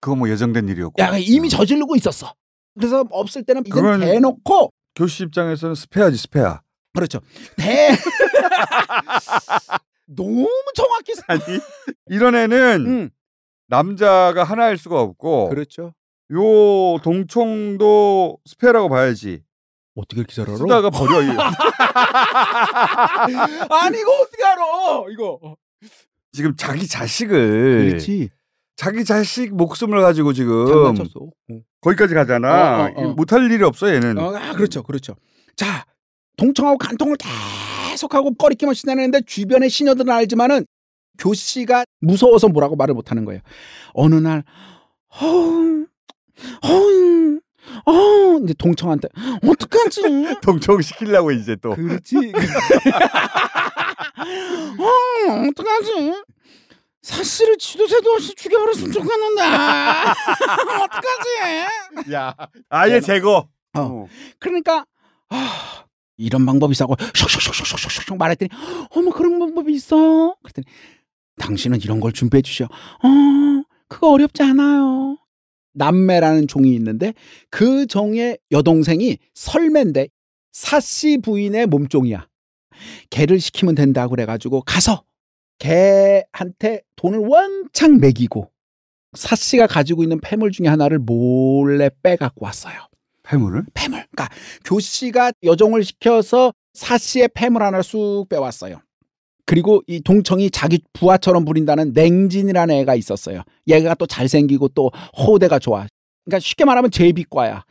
그거 뭐 예정된 일이었고. 야, 그러니까 이미 저지르고 있었어. 그래서 없을 때는 이건 대놓고 교수 입장에서는 스페어지 스페어. 그렇죠. 대 너무 정확히 아니 이런 애는 음. 남자가 하나일 수가 없고 그렇죠. 요 동총도 스페라고 봐야지. 어떻게 이렇게 잘 알아? 쓰다가 버려 아니 이거 어떻게 알아? 이거 지금 자기 자식을 그렇지. 자기 자식 목숨을 가지고 지금 어. 거기까지 가잖아. 어, 어, 어. 못할 일이 없어 얘는. 어, 아 그렇죠, 그렇죠. 자 동청하고 간통을 계속하고 꺼리끼만 지나는데 주변의 시녀들은 알지만은 교씨가 무서워서 뭐라고 말을 못하는 거예요. 어느 날 허우 허우 어 이제 동청한테 어떡하지? 동청 시키려고 이제 또 그렇지. 어 어떡하지? 사실을 지도세도 없이 죽여버렸으면 좋겠는데 어떡하지? 야 아예 네. 제거. 어. 어. 그러니까 아. 이런 방법이 있다고 슉슉슉슉슉슉 말했더니 어머 그런 방법이 있어 그랬더니 당신은 이런 걸 준비해 주셔 어 그거 어렵지 않아요 남매라는 종이 있는데 그 종의 여동생이 설매인데 사씨 부인의 몸종이야 개를 시키면 된다 고 그래가지고 가서 개한테 돈을 왕창 매기고 사씨가 가지고 있는 폐물 중에 하나를 몰래 빼갖고 왔어요 폐물을? 폐물. 그러니까 교씨가 여종을 시켜서 사씨의 폐물 하나 를쑥 빼왔어요. 그리고 이 동청이 자기 부하처럼 부린다는 냉진이라는 애가 있었어요. 얘가 또 잘생기고 또 호대가 좋아. 그러니까 쉽게 말하면 제비과야.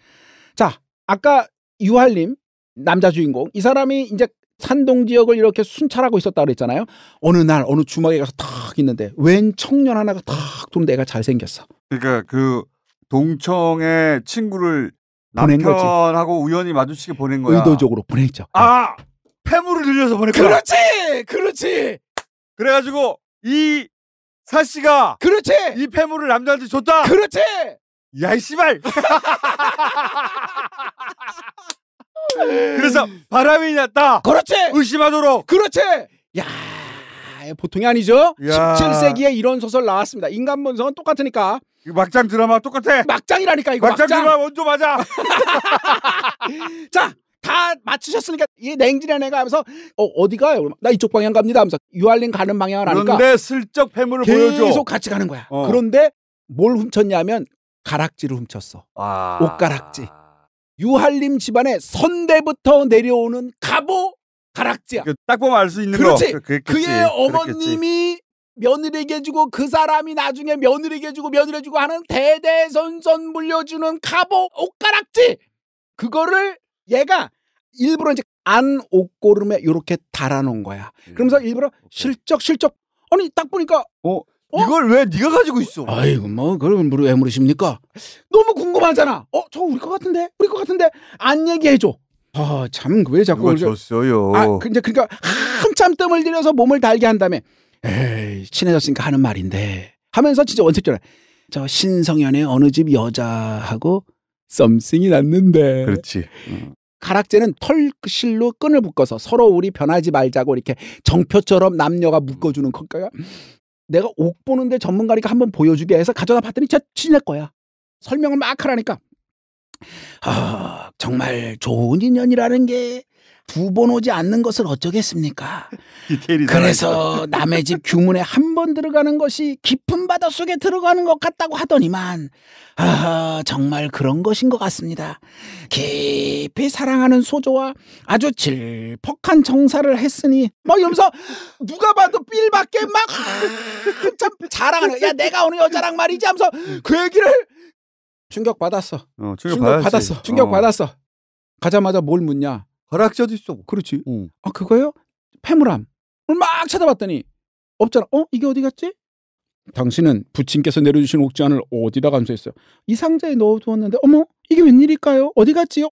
자, 아까 유할님 남자 주인공 이 사람이 이제 산동 지역을 이렇게 순찰하고 있었다 그랬잖아요. 어느 날 어느 주막에 가서 탁 있는데 웬 청년 하나가 탁 도는데 애가 잘생겼어. 그러니까 그 동청의 친구를 보낸 거지. 남편하고 우연히 마주치게 보낸 거야. 의도적으로 보냈죠. 아 폐물을 들려서 보냈구나. 그렇지, 그렇지. 그래가지고 이 사씨가 그렇지. 이 폐물을 남자한테 줬다. 그렇지. 야 이 씨발. 그래서 바람이 났다. 그렇지. 의심하도록. 그렇지. 야. 보통이 아니죠. 야. 17세기에 이런 소설 나왔습니다. 인간 본성은 똑같으니까 막장 드라마 똑같아. 막장이라니까 이거. 막장, 막장. 드라마 원조 맞아. 자. 다 맞추셨으니까 이 냉진한 애가 하면서 어, 디 가요? 나 이쪽 방향 갑니다 하면서 유알린 가는 방향을 아니까 그런데 슬쩍 폐물을 보여줘 계속 같이 가는 거야 어. 그런데 뭘 훔쳤냐면 가락지를 훔쳤어 아... 옷가락지 유할림 집안의 선대부터 내려오는 갑오 가락지야. 그 딱 보면 알 수 있는 그렇지. 거. 그렇지. 그, 그, 그의 어머님이 그랬겠지. 며느리에게 주고 그 사람이 나중에 며느리에게 주고 며느리에게 주고 하는 대대선선 물려주는 갑보 옷가락지 그거를 얘가 일부러 이제 안 옷고름에 요렇게 달아놓은 거야. 음, 그러면서 일부러 실적 실적 아니 딱 보니까 어 어? 이걸 왜 네가 가지고 있어? 아이고 뭐 그걸 왜 물으십니까? 너무 궁금하잖아. 어 저거 우리 것 같은데 우리 것 같은데 안 얘기해 줘. 아참 그 왜 자꾸 누가 줬어요? 아 근데 그 그러니까 한참 뜸을 들여서 몸을 달게 한 다음에 에이, 친해졌으니까 하는 말인데 하면서 진짜 원색전으저 신성현의 어느 집 여자하고 썸씽이 났는데. 그렇지. 어. 가락제는 털실로 끈을 묶어서 서로 우리 변하지 말자고 이렇게 정표처럼 남녀가 묶어주는 것가가 내가 옥 보는데 전문가니까 한번 보여주게 해서 가져다 봤더니 진짜 친할 거야. 설명을 막 하라니까. 아, 정말 좋은 인연이라는 게 두번 오지 않는 것을 어쩌겠습니까? 그래서 남의 집 규문에 한 번 들어가는 것이 깊은 바다 속에 들어가는 것 같다고 하더니만 아, 정말 그런 것인 것 같습니다. 깊이 사랑하는 소조와 아주 질퍽한 정사를 했으니 뭐 이러면서 누가 봐도 삘밖에 막 한참 자랑하는 야 내가 어느 여자랑 말이지 하면서 그 얘기를 충격 받았어. 어, 충격, 받았어. 충격 받았어. 어. 가자마자 뭘 묻냐? 허락자도 있어. 그렇지. 응. 어. 아 그거요? 폐물함. 막 찾아봤더니 없잖아. 어 이게 어디 갔지? 당신은 부친께서 내려주신 옥지안을 어디다 감수했어요? 이 상자에 넣어두었는데 어머 이게 웬일일까요? 어디 갔지요?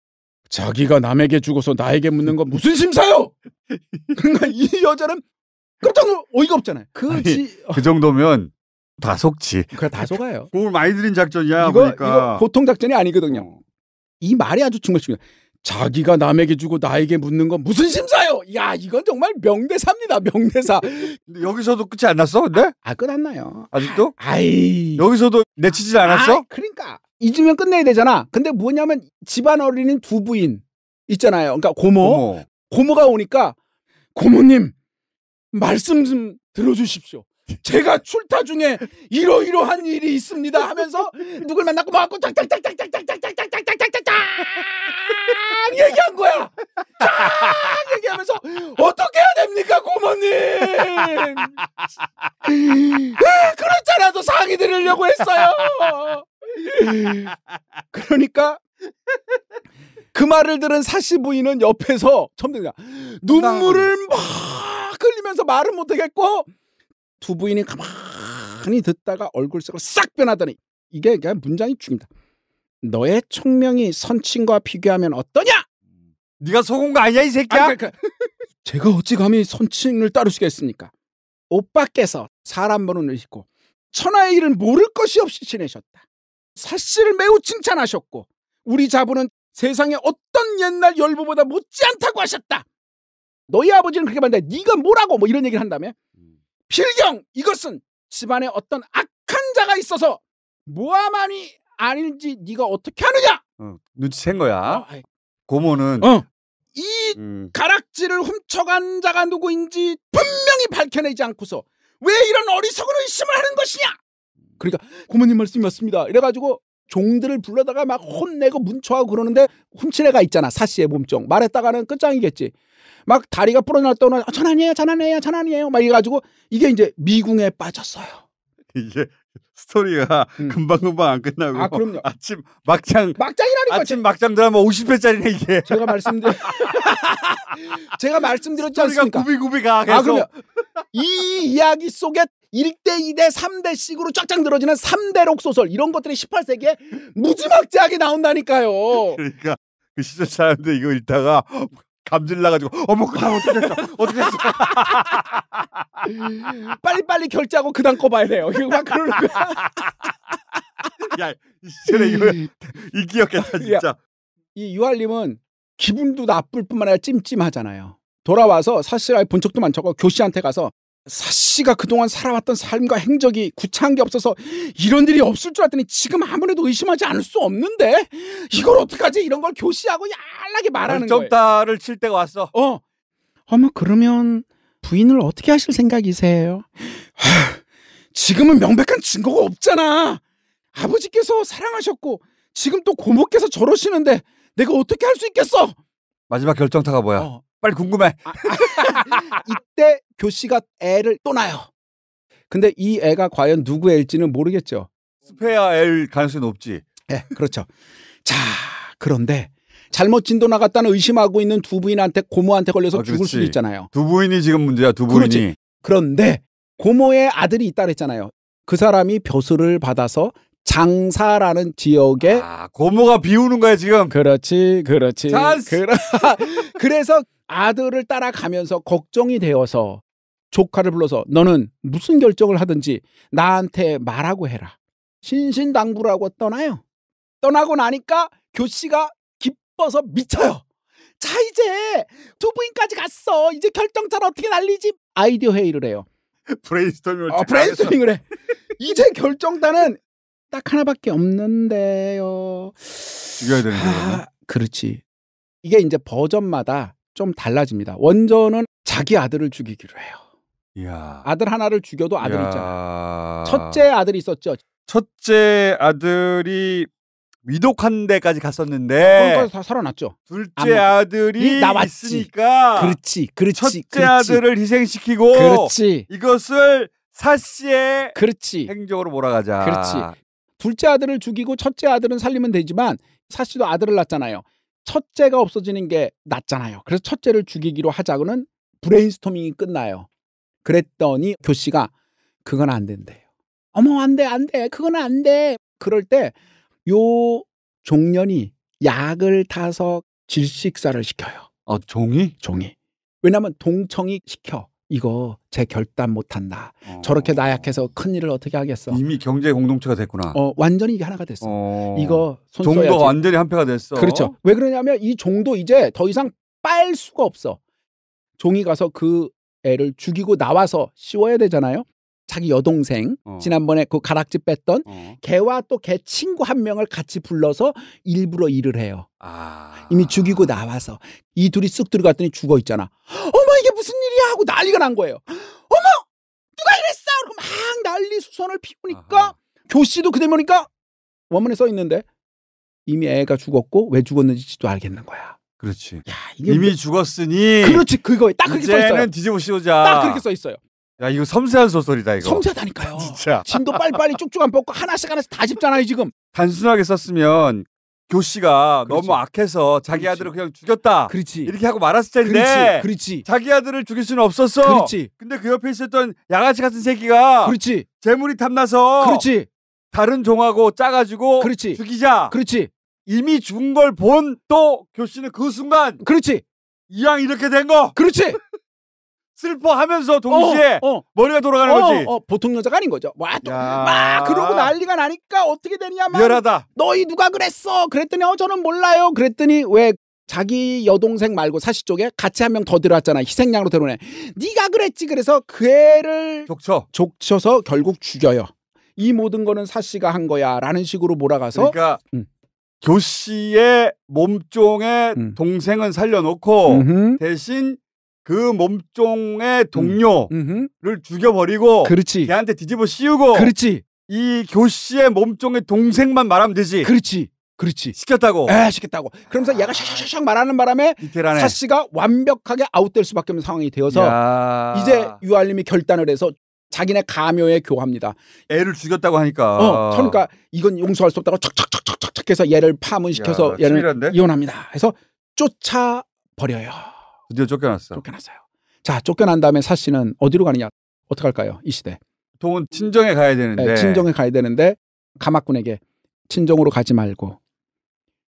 자기가 남에게 주고서 나에게 묻는 건 무슨 심사요? 그러니까 이 여자는 깜짝 놀 어이가 없잖아요. 그, 지... 어. 그 정도면 다 속지. 그다 속아요. 공을 많이 들인 작전이야 이거, 보니까. 이거 보통 작전이 아니거든요. 어. 이 말이 아주 충 중요중요 자기가 남에게 주고 나에게 묻는 건 무슨 심사요? 야, 이건 정말 명대사입니다, 명대사. 여기서도 끝이 안 났어, 네? 아, 끝났나요? 아직도? 아, 아이. 여기서도 내치질 않았어? 아, 그러니까. 잊으면 끝내야 되잖아. 근데 뭐냐면 집안 어린인 두 부인 있잖아요. 그러니까 고모. 고모. 가 오니까 고모님, 말씀 좀 들어주십시오. 제가 출타 중에 이러이러한 일이 있습니다 하면서 누굴 만났고 뭐하고 짝짝짝짝짝짝짝짝 얘기한 거야. 쫙 얘기하면서 어떻게 해야 됩니까, 고모님? 그렇잖아도 상의 드리려고 했어요. 그러니까 그 말을 들은 사시 부인은 옆에서 첨등이 눈물을 막 흘리면서 말을 못하겠고 두 부인이 가만히 듣다가 얼굴색으싹 변하더니 이게 그냥 문장이 죽입니다. 너의 총명이 선친과 비교하면 어떠냐? 네가 속은 거 아니야 이 새끼야? 아니, 그러 그러니까 제가 어찌 감히 선친을 따르시겠습니까? 오빠께서 사람 보는 의식고 천하의 일을 모를 것이 없이 지내셨다. 사실 을 매우 칭찬하셨고 우리 자부는 세상에 어떤 옛날 열부보다 못지않다고 하셨다. 너희 아버지는 그렇게 말한다. 네가 뭐라고 뭐 이런 얘기를 한다며? 음. 필경 이것은 집안에 어떤 악한 자가 있어서 모아하니 아닌지 네가 어떻게 하느냐? 어, 눈치챈 거야. 어, 고모는 어. 이 음. 가락지를 훔쳐간 자가 누구인지 분명히 밝혀내지 않고서 왜 이런 어리석은 의심을 하는 것이냐? 그러니까 고모님 말씀이 맞습니다. 이래가지고 종들을 불러다가 막 혼내고 문초하고 그러는데 훔친 애가 있잖아 사씨의 몸종 말했다가는 끝장이겠지 막 다리가 부러났더니 아, 어, 전 아니에요 전 아니에요 전 아니에요 막 이래가지고 이게 이제 미궁에 빠졌어요 이게 스토리가 음. 금방금방 안 끝나고 아, 그럼요. 아침 막장 막장이라니까 아침 막장 드라마 50회짜리네 이게 제가 말씀드린 제가 말씀드렸지 않습니까? 구비구비가 아, 계속 아, 그럼요. 이 이야기 속에 1대 2대 3대씩으로 쫙쫙 늘어지는 3대록 소설 이런 것들이 18세기에 무지막지하게 나온다니까요. 그러니까 그 시절 사람들 이거 읽다가 감질 나가지고 어머 그다 어떻게 했어? 어떻게 했어? 빨리빨리 결제하고 그 다음 거 봐야 돼요. 이거 막 그러는 거야. 야, 이전에 이거 이 기억했다 진짜. 이 유할님은 기분도 나쁠 뿐만 아니라 찜찜하잖아요. 돌아와서 사실 본척도 많죠. 그 교시한테 가서 사 씨가 그동안 살아왔던 삶과 행적이 구차한 게 없어서 이런 일이 없을 줄 알았더니 지금 아무래도 의심하지 않을 수 없는데 이걸 어떡하지 이런 걸 교시하고 얄라게 말하는 거예요. 정다를 칠 때가 왔어. 어. 어머 그러면 부인을 어떻게 하실 생각이세요? 하, 지금은 명백한 증거가 없잖아. 아버지께서 사랑하셨고 지금 또 고모께서 저러시는데 내가 어떻게 할 수 있겠어? 마지막 결정타가 뭐야? 어. 빨리 궁금해. 아, 아. 이때 교씨가 애를 또 낳아요. 근데 이 애가 과연 누구 애일지는 모르겠죠. 스페어 애일 가능성이 높지. 예, 네, 그렇죠. 자, 그런데 잘못 진도 나갔다는 의심하고 있는 두 부인한테 고모한테 걸려서 아, 죽을 수도 있잖아요. 두 부인이 지금 문제야, 두 부인이. 그렇지. 그런데 고모의 아들이 있다 그랬잖아요. 그 사람이 벼슬을 받아서 장사라는 지역에 아, 고모가 비우는 거야 지금. 그렇지, 그렇지. 그러, 그래서 아들을 따라가면서 걱정이 되어서 조카를 불러서 너는 무슨 결정을 하든지 나한테 말하고 해라. 신신당부라고 떠나요. 떠나고 나니까 교씨가 기뻐서 미쳐요. 자 이제 두부인까지 갔어. 이제 결정잘 어떻게 날리지? 아이디어 회의를 해요. 브레인스토밍을 어, 브레인스토밍을 해. 이제 결정단은 딱 하나밖에 없는데요. 죽여야 되는 거 아, 그렇지. 이게 이제 버전마다 좀 달라집니다. 원전은 자기 아들을 죽이기로 해요. 이야. 아들 하나를 죽여도 아들 이야. 있잖아. 첫째 아들이 있었죠. 첫째 아들이 위독한 데까지 갔었는데 어, 그러니까 살아났죠. 둘째 아들이 나왔으니까 그렇지, 그렇지. 첫째 그렇지. 아들을 희생시키고 그렇지. 이것을 사씨의 그렇지. 행적으로 몰아가자. 그렇지. 둘째 아들을 죽이고 첫째 아들은 살리면 되지만 사씨도 아들을 낳잖아요. 첫째가 없어지는 게 낫잖아요. 그래서 첫째를 죽이기로 하자고는 브레인스토밍이 끝나요. 그랬더니 교씨가 그건 안 된대요. 어머 안돼안 돼. 그건 안 돼. 그럴 때 요 종년이 약을 타서 질식사를 시켜요. 아, 종이? 종이. 왜냐면 동청이 시켜. 이거 제 결단 못한다. 어. 저렇게 나약해서 큰 일을 어떻게 하겠어. 이미 경제 공동체가 됐구나. 어, 완전히 이게 하나가 됐어. 어. 이거 종도 완전히 한패가 됐어. 그렇죠. 왜 그러냐면 이 종도 이제 더 이상 빨 수가 없어. 종이 가서 그 애를 죽이고 나와서 씌워야 되잖아요. 자기 여동생 어. 지난번에 그 가락집 뺐던 어. 걔와 또 개 친구 한 명을 같이 불러서 일부러 일을 해요. 아. 이미 죽이고 나와서 이 둘이 쑥 들어갔더니 죽어 있잖아. 어머 이게 무슨 하고 난리가 난 거예요. 어머 누가 이랬어? 그리막 난리 수선을 피우니까 아하. 교시도 그대 보니까 원문에 써 있는데 이미 애가 죽었고 왜 죽었는지 도 알겠는 거야. 그렇지. 야, 이미 왜... 뭐 죽었으니. 그렇지 그거에 딱 그렇게 써 있어요. 뒤집어 씌우자. 딱 그렇게 써 있어요. 야 이거 섬세한 소설이다 이거. 섬세하다니까요. 진짜. 진도 빨리빨리 쭉쭉 안 뽑고 하나씩 하나씩 다 집잖아요 지금. 단순하게 썼으면 교씨가 그렇지. 너무 악해서 자기 그렇지. 아들을 그냥 죽였다. 그렇지. 이렇게 하고 말았을 텐데. 그렇지. 그렇지. 자기 아들을 죽일 수는 없었어. 그렇지. 근데 그 옆에 있었던 양아치 같은 새끼가 그렇지. 재물이 탐나서 그렇지. 다른 종하고 짜가지고 그렇지. 죽이자. 그렇지. 이미 죽은 걸 본 또 교씨는 그 순간 그렇지. 이왕 이렇게 된 거. 그렇지. 슬퍼하면서 어, 동시에 어, 어. 머리가 돌아가는 어, 거지. 어, 보통 여자가 아닌 거죠. 와, 또, 막 그러고 난리가 나니까 어떻게 되냐면 열하다 너희 누가 그랬어? 그랬더니 어 저는 몰라요. 그랬더니 왜 자기 여동생 말고 사시 쪽에 같이 한 명 더 들어왔잖아. 희생양으로 들어오네. 네가 그랬지. 그래서 그 애를 족쳐. 족쳐서 결국 죽여요. 이 모든 거는 사씨가 한 거야라는 식으로 몰아가서 그러니까 음. 조 씨의 몸종의 음. 동생은 살려놓고 음흠. 대신 그 몸종의 음. 동료를 음. 죽여버리고 그렇지. 걔한테 뒤집어 씌우고 그렇지. 이 교씨의 몸종의 동생만 말하면 되지. 그렇지. 그렇지. 시켰다고. 에, 아, 시켰다고. 그러면서 얘가 샤샤샤샥 말하는 바람에 디테일네 사씨가 완벽하게 아웃될 수밖에 없는 상황이 되어서 야. 이제 유알님이 결단을 해서 자기네 가묘에 교합니다. 애를 죽였다고 하니까. 어, 그러니까 이건 용서할 수 없다고 척척척척척 해서 얘를 파문시켜서 야, 얘를 이혼합니다. 해서 쫓아 버려요. 드디어 쫓겨났어요. 쫓겨났어요. 자, 쫓겨난 다음에 사 씨는 어디로 가느냐? 어떻게 할까요? 이 시대. 동은 친정에 가야 되는데. 네, 친정에 가야 되는데 가마꾼에게 친정으로 가지 말고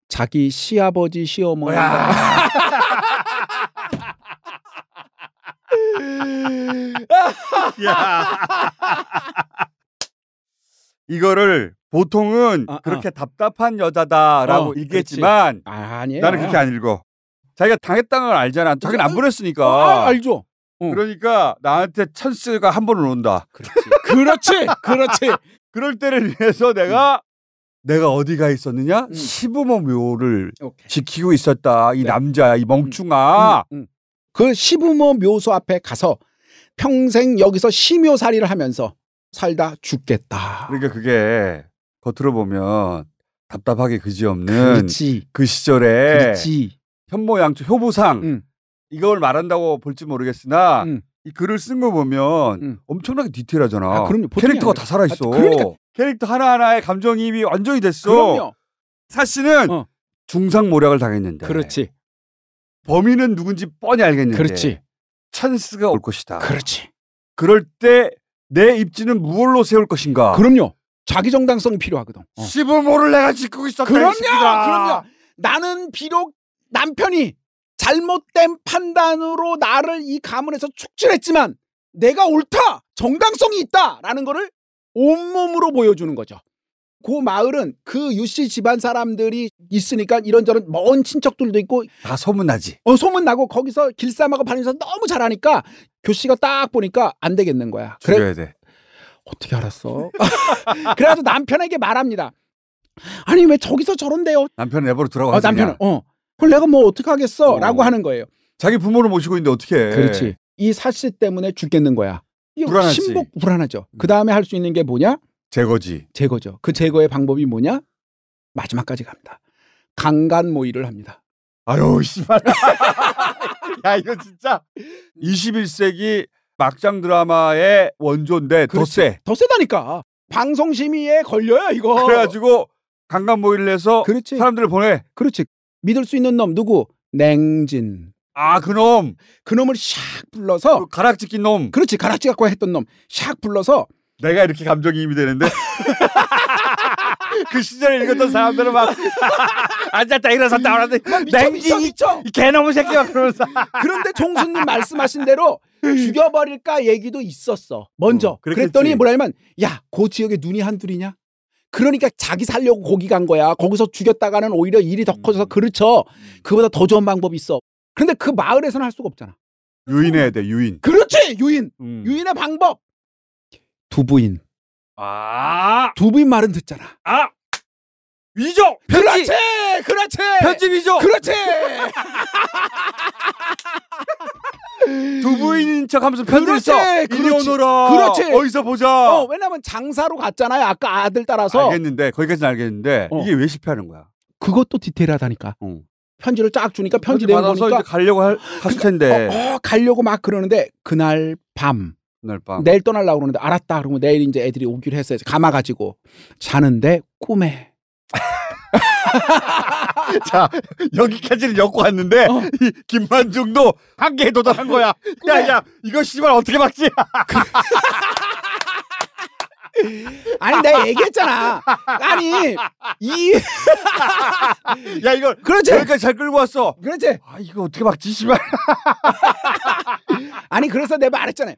자기 시아버지 시어머니. 이거를 보통은 아, 그렇게 아. 답답한 여자다라고 어, 읽겠지만 아, 나는 그렇게 안 읽어. 자기가 당했다는 걸 알잖아. 아, 자기는 안 아, 보냈으니까. 아, 아, 알죠. 어. 그러니까 나한테 찬스가 한 번은 온다. 그렇지. 그렇지. 그렇지. 그럴 때를 위해서 내가 음. 내가 어디가 있었느냐? 음. 시부모 묘를 오케이. 지키고 있었다. 이 네. 남자, 야이 음. 멍충아. 음. 음. 그 시부모 묘소 앞에 가서 평생 여기서 심묘살이를 하면서 살다 죽겠다. 그러니까 그게 겉으로 보면 답답하게 그지없는 그렇지. 그 시절에 그렇지. 현모양처 효부상 음. 이걸 말한다고 볼지 모르겠으나 음. 이 글을 쓴 거 보면 음. 엄청나게 디테일하잖아. 아, 그럼요. 캐릭터가 다 살아있어. 아, 그러니까. 캐릭터 하나하나의 감정이입이 완전히 됐어. 그럼요. 사실은 어. 중상모략을 당했는데. 그렇지. 범인은 누군지 뻔히 알겠는데. 그렇지. 찬스가 올 것이다. 그렇지. 그럴 때 내 입지는 무얼로 세울 것인가. 그럼요. 자기 정당성이 필요하거든. 어. 시부모를 내가 짓고 있었다. 그럼요. 그럼요. 나는 비록 남편이 잘못된 판단으로 나를 이 가문에서 축출했지만 내가 옳다! 정당성이 있다! 라는 거를 온몸으로 보여주는 거죠. 그 마을은 그 유씨 집안 사람들이 있으니까 이런저런 먼 친척들도 있고 다 소문나지. 어 소문나고 거기서 길쌈하고 반에서 너무 잘하니까 교씨가 딱 보니까 안 되겠는 거야. 그래, 돼. 어떻게 알았어? 그래가지고 남편에게 말합니다. 아니 왜 저기서 저런데요? 남편 내버려 두라고 어, 남편은 어 그걸 내가 뭐 어떻게 하겠어라고 어. 하는 거예요. 자기 부모를 모시고 있는데 어떻게 해? 그렇지. 이 사실 때문에 죽겠는 거야. 불안하지. 신복 불안하죠. 음. 그 다음에 할 수 있는 게 뭐냐? 제거지. 제거죠. 그 제거의 방법이 뭐냐? 마지막까지 갑니다. 강간 모의를 합니다. 아유 씨발. 야 이거 진짜 21세기 막장 드라마의 원조인데 그렇지. 더 세. 더 세다니까. 방송 심의에 걸려요 이거. 그래가지고 강간 모의를 해서 그렇지. 사람들을 보내. 그렇지. 믿을 수 있는 놈 누구? 냉진. 아, 그 놈. 그놈을 샥 불러서 그 가락지 낀 놈. 그렇지. 가락지 갖고 했던 놈. 샥 불러서 내가 이렇게 감정이입이 되는데 그 시절에 읽었던 사람들은 막 앉았다 일어섰다 하는데 냉진이 개놈의 새끼가 그러면서 그런데 종수님 말씀하신 대로 죽여버릴까 얘기도 있었어 먼저 어, 그랬더니 뭐라냐면 야그 지역에 눈이 한둘이냐 그러니까 자기 살려고 거기 간 거야. 거기서 죽였다가는 오히려 일이 더 음. 커져서 그렇죠. 음. 그보다 더 좋은 방법이 있어. 그런데 그 마을에서는 할 수가 없잖아. 유인해야 돼, 유인. 그렇지! 유인! 음. 유인의 방법! 두부인. 아! 두부인 말은 듣잖아. 아! 위조! 편집! 그렇지! 그렇지! 편집이죠! 그렇지! 두부인 척 하면서 편들 써. 이리 오너라. 그렇지. 어디서 보자. 어, 왜냐면 장사로 갔잖아요. 아까 아들 따라서. 알겠는데, 거기까지는 알겠는데, 어. 이게 왜 실패하는 거야? 그것도 디테일하다니까. 어. 편지를 쫙 주니까 편지 내용 보니까 이제 가려고 할, 갔을 그러니까, 텐데. 어, 어, 어, 가려고 막 그러는데 그날 밤. 그날 밤. 내일 떠날라 그러는데 알았다. 그러면 내일 이제 애들이 오기로 했어요. 감아 가지고 자는데 꿈에 자 여기까지는 엮고 왔는데 어. 이 김만중도 한계에 도달한 거야. 야야 야, 이거 씨발 어떻게 막지? 아니 내가 얘기했잖아. 아니 이 야 이걸 그렇지 여기까지 잘 끌고 왔어. 그렇지. 아 이거 어떻게 막지 씨발. 아니 그래서 내가 말했잖아요.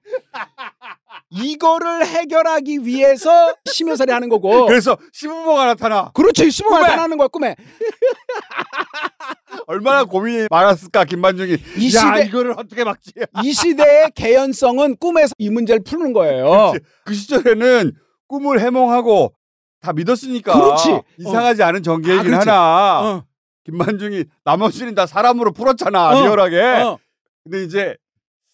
이거를 해결하기 위해서 심연살이 하는 거고. 그래서 시부모가 나타나. 그렇지, 시부모가 나타나는 거야, 꿈에. 얼마나 고민이 많았을까, 김만중이. 이 야, 시대, 이거를 어떻게 막지? 이 시대의 개연성은 꿈에서 이 문제를 푸는 거예요. 그렇그 시절에는 꿈을 해몽하고 다 믿었으니까. 그렇지. 이상하지 어. 않은 전개이긴 아, 하나. 어. 김만중이 나머지는 다 사람으로 풀었잖아, 어. 리얼하게. 어. 근데 이제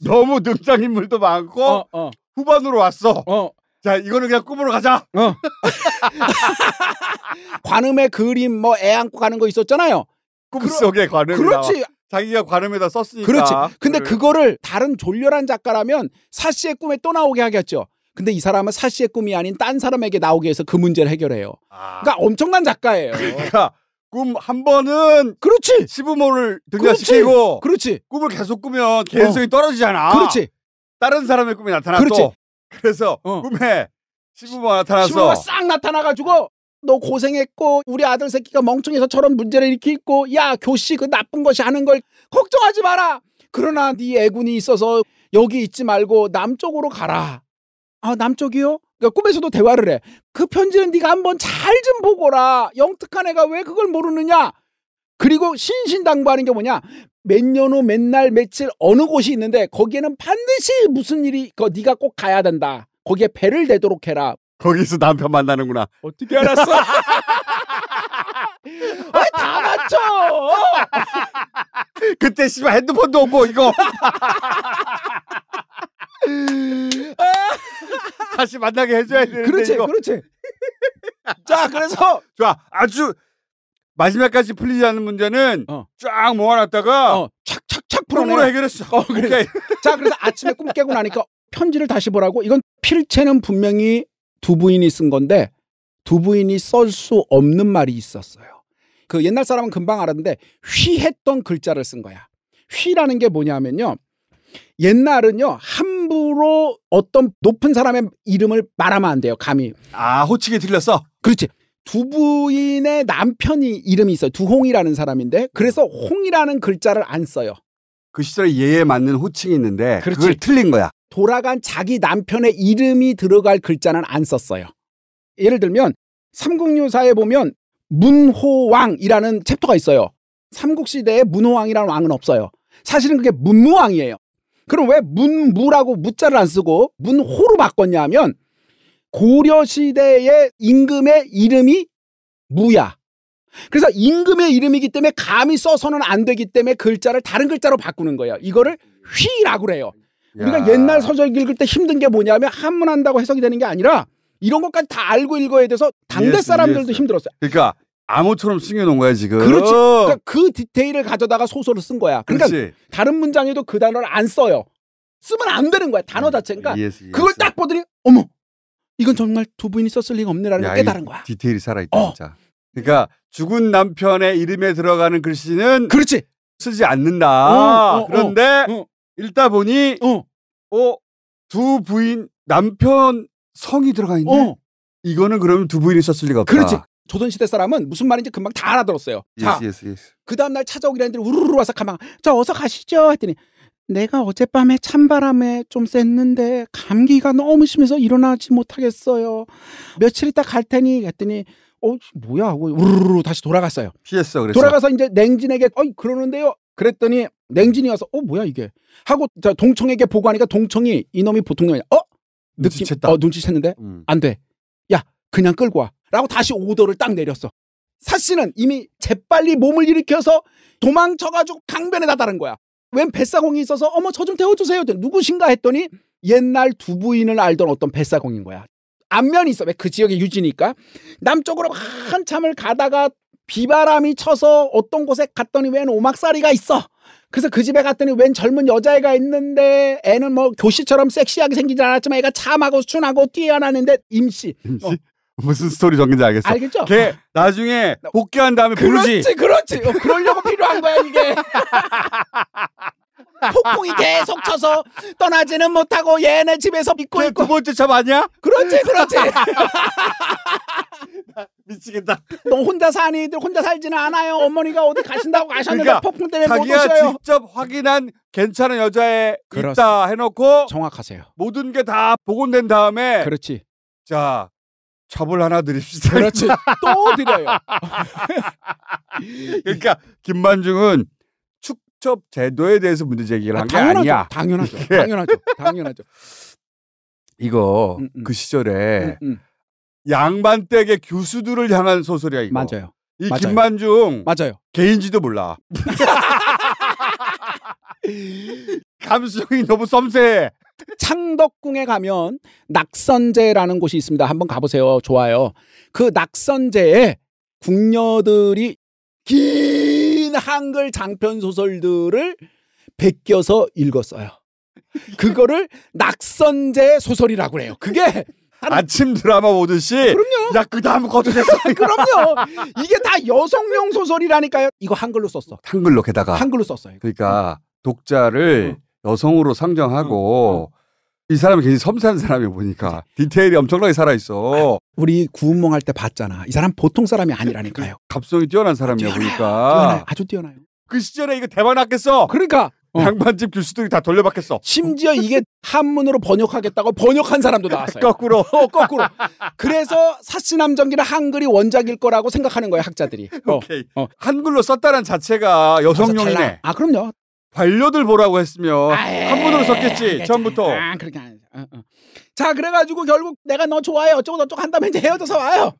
너무 등장인물도 많고 어, 어. 후반으로 왔어. 어. 자, 이거는 그냥 꿈으로 가자. 어. 관음의 그림 뭐 애 안고 가는 거 있었잖아요. 꿈속에 관음. 그렇지. 나와. 자기가 관음에다 썼으니까. 그렇지. 근데 그걸. 네. 그거를 다른 졸렬한 작가라면 사씨의 꿈에 또 나오게 하겠죠. 근데 이 사람은 사씨의 꿈이 아닌 딴 사람에게 나오게 해서 그 문제를 해결해요. 아. 그러니까 엄청난 작가예요. 그러니까 꿈 한 번은 그렇지 시부모를 등장시키고 그렇지. 그렇지. 꿈을 계속 꾸면 개연성이 어. 떨어지잖아. 그렇지. 다른 사람의 꿈이 나타났고 그렇지. 그래서 어. 꿈에 시부모가 나타나서 시부모가 싹 나타나가지고 너 고생했고 우리 아들 새끼가 멍청해서 저런 문제를 일으키고 야 교씨 그 나쁜 것이 하는 걸 걱정하지 마라 그러나 네 애군이 있어서 여기 있지 말고 남쪽으로 가라 아 남쪽이요? 그러니까 꿈에서도 대화를 해그 편지는 네가 한번 잘 좀보고라 영특한 애가 왜 그걸 모르느냐 그리고 신신당부하는 게 뭐냐 몇년 후, 몇 날, 며칠 어느 곳이 있는데 거기에는 반드시 무슨 일이 거 네가 꼭 가야 된다. 거기에 배를 대도록 해라. 거기서 남편 만나는구나. 어떻게 알았어? 아이, 다 맞춰. 그때 씨발 핸드폰도 없고 이거. 다시 만나게 해줘야 되는데 그렇지, 이거. 그렇지. 자, 그래서 좋아 아주 마지막까지 풀리지 않는 문제는 어. 쫙 모아놨다가 어, 착착착 풀어내로 해결했어. 어, 그래. 오케 자, 그래서 아침에 꿈 깨고 나니까 편지를 다시 보라고 이건 필체는 분명히 두 부인이 쓴 건데 두 부인이 쓸 수 없는 말이 있었어요. 그 옛날 사람은 금방 알았는데 휘했던 글자를 쓴 거야. 휘라는 게 뭐냐면요. 옛날은요 함부로 어떤 높은 사람의 이름을 말하면 안 돼요. 감히. 아 호칭이 틀렸어. 그렇지. 두 부인의 남편이 이름이 있어요. 두홍이라는 사람인데 그래서 홍이라는 글자를 안 써요. 그 시절에 예에 맞는 호칭이 있는데 그렇지. 그걸 틀린 거야. 돌아간 자기 남편의 이름이 들어갈 글자는 안 썼어요. 예를 들면 삼국유사에 보면 문호왕이라는 챕터가 있어요. 삼국시대에 문호왕이라는 왕은 없어요. 사실은 그게 문무왕이에요. 그럼 왜 문무라고 무자를 안 쓰고 문호로 바꿨냐 하면 고려 시대의 임금의 이름이 무야. 그래서 임금의 이름이기 때문에 감히 써서는 안 되기 때문에 글자를 다른 글자로 바꾸는 거예요. 이거를 휘라고 그래요. 우리가 야. 옛날 서적 읽을 때 힘든 게 뭐냐면 한문한다고 해석이 되는 게 아니라 이런 것까지 다 알고 읽어야 돼서 당대 사람들도 이해했어. 힘들었어요. 그러니까 암호처럼 숨겨놓은 거야 지금. 그렇지. 그러니까 그 디테일을 가져다가 소설을 쓴 거야. 그러니까 그렇지. 다른 문장에도 그 단어를 안 써요. 쓰면 안 되는 거야 단어 음, 자체니까. 그걸 딱 보더니 어머 이건 정말 두 분이 썼을 리가 없네라는 걸 깨달은 거야. 디테일이 살아있다 어. 진짜. 그러니까 죽은 남편의 이름에 들어가는 글씨는 그렇지. 쓰지 않는다. 어, 어, 어. 그런데 어. 읽다 보니 어. 어. 두 부인 남편 성이 들어가 있네. 이거는 그러면 두 부인이 썼을 리가 없다. 그렇지. 조선시대 사람은 무슨 말인지 금방 다 알아들었어요. 자, yes, yes, 그 다음날 찾아오기라는데 우르르 와서 가만, 자, 어서 가시죠. 했더니, 내가 어젯밤에 찬바람에 좀 쐈는데 감기가 너무 심해서 일어나지 못하겠어요. 며칠 있다 갈 테니 했더니어 뭐야 하고 우르르 다시 돌아갔어요. 피했어 그래서 돌아가서 이제 냉진에게 어이 그러는데요. 그랬더니 냉진이 와서 어 뭐야 이게 하고 동청에게 보고하니까 동청이 이놈이 보통이 야어 눈치챘다. 어 눈치챘는데 어, 음. 안돼 야 그냥 끌고 와라고 다시 오더를 딱 내렸어. 사씨는 이미 재빨리 몸을 일으켜서 도망쳐가지고 강변에다 다른 거야. 웬 뱃사공이 있어서 어머 저 좀 태워주세요. 누구신가 했더니 옛날 두 부인을 알던 어떤 뱃사공인 거야. 안면이 있어. 왜 그지역에 유지니까. 남쪽으로 한참을 가다가 비바람이 쳐서 어떤 곳에 갔더니 웬 오막살이가 있어. 그래서 그 집에 갔더니 웬 젊은 여자애가 있는데 애는 뭐 교시처럼 섹시하게 생기진 않았지만 애가 참하고 순하고 뛰어나는데 임시. 임시? 어, 무슨 스토리 전 적인지 알겠어. 알겠죠? 걔 나중에 복귀한 다음에 그렇지, 부르지. 그렇지, 그렇지. 어, 그러려고 필요한 거야 이게. 폭풍이 계속 쳐서 떠나지는 못하고 얘네 집에서 믿고 있고. 두 번째 차 맞냐? 그렇지, 그렇지. 미치겠다. 너 혼자 사니? 혼자 살지는 않아요. 어머니가 어디 가신다고 가셨는데 그러니까 폭풍 때문에 못 오셔요. 자기가 직접 확인한 괜찮은 여자에 그렇습니다. 있다 해놓고 정확하세요. 모든 게 다 복원된 다음에 그렇지. 자 첩을 하나 드립시다. 그렇지. 또 드려요. 그러니까 김만중은 축첩 제도에 대해서 문제 제기를 아, 한게 아니야. 당연하죠. 이게. 당연하죠. 당연하죠. 이거 음, 음. 그 시절에 음, 음. 양반 댁의 교수들을 향한 소설이야 이거. 맞아요. 이 맞아요. 김만중 맞아요. 개인지도 몰라. 감성이 너무 섬세해. 창덕궁에 가면 낙선제라는 곳이 있습니다. 한번 가보세요. 좋아요. 그 낙선제에 궁녀들이 긴 한글 장편 소설들을 베껴서 읽었어요. 그거를 낙선제 소설이라고 그래요. 그게 아침 드라마 보듯이 그럼요. 야그 다음 거두셨어 그럼요. 이게 다 여성용 소설이라니까요. 이거 한글로 썼어. 한글로 게다가 한글로 썼어요. 이거. 그러니까 독자를 어. 여성으로 상정하고 어. 이 사람이 굉장히 섬세한 사람이 보니까 디테일이 엄청나게 살아있어. 우리 구운몽 할 때 봤잖아. 이 사람 보통 사람이 아니라니까요. 감성이 그 뛰어난 사람이야 요 보니까. 뛰어나요. 아주 뛰어나요. 그 시절에 이거 대박 났겠어. 그러니까. 어. 양반집 교수들이 다 돌려받겠어. 심지어 이게 한문으로 번역하겠다고 번역한 사람도 그 나왔어요. 거꾸로. 어, 거꾸로. 그래서 사시남정기는 한글이 원작일 거라고 생각하는 거예요, 학자들이. 어. 오케이. 어. 한글로 썼다는 자체가 여성용이네. 아, 그럼요. 관료들 보라고 했으면 아, 예. 한분으로 섰겠지 에 처음부터. 아 그렇게 안. 어, 어. 자 그래가지고 결국 내가 너 좋아해 어쩌고 저쩌고 한 다음에 이제 헤어져서 와요.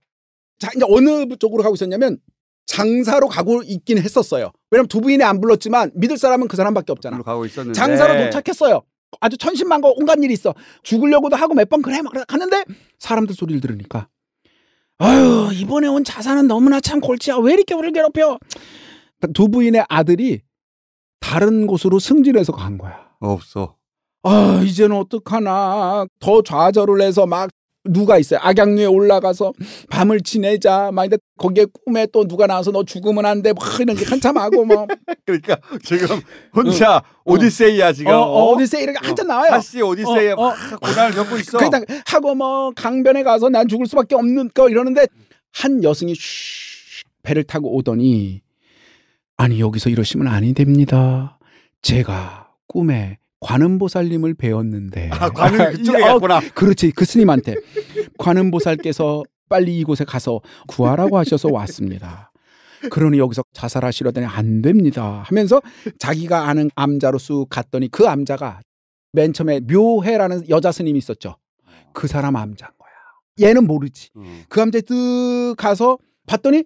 자 이제 어느 쪽으로 가고 있었냐면 장사로 가고 있긴 했었어요. 왜냐면 두 부인이 안 불렀지만 믿을 사람은 그 사람밖에 없잖아. 그 가고 있었는데. 장사로 도착했어요. 아주 천신만고 온갖 일이 있어. 죽으려고도 하고 몇 번 그래 막 하는데 사람들 소리를 들으니까 아유 이번에 온자산은 너무나 참 골치야 왜 이렇게 우리 를 괴롭혀? 두 부인의 아들이 다른 곳으로 승진해서 간 거야. 없어. 아, 이제는 어떡하나. 더 좌절을 해서 막 누가 있어요. 악양루에 올라가서 밤을 지내자. 막 근데 거기에 꿈에 또 누가 나와서 너 죽으면 안 돼. 막 이런 게 한참 하고 뭐. 그러니까 지금 혼자 응. 어. 오디세이야 지금. 어, 어, 어? 디세이 이렇게 한참 나와요. 다시 오디세이 어, 어. 고난을 겪고 있어. 그러다 그러니까 하고 뭐 강변에 가서 난 죽을 수밖에 없는 거 이러는데 한 여성이 쉬 배를 타고 오더니 아니 여기서 이러시면 아니 됩니다. 제가 꿈에 관음보살님을 배웠는데 아, 관음 아, 그쪽에 아, 구나 그렇지 그 스님한테 관음보살께서 빨리 이곳에 가서 구하라고 하셔서 왔습니다. 그러니 여기서 자살하시려더니 안 됩니다. 하면서 자기가 아는 암자로 쑥 갔더니 그 암자가 맨 처음에 묘해라는 여자 스님이 있었죠. 어. 그 사람 암자인 거야. 얘는 모르지. 음. 그 암자 에뜨 가서 봤더니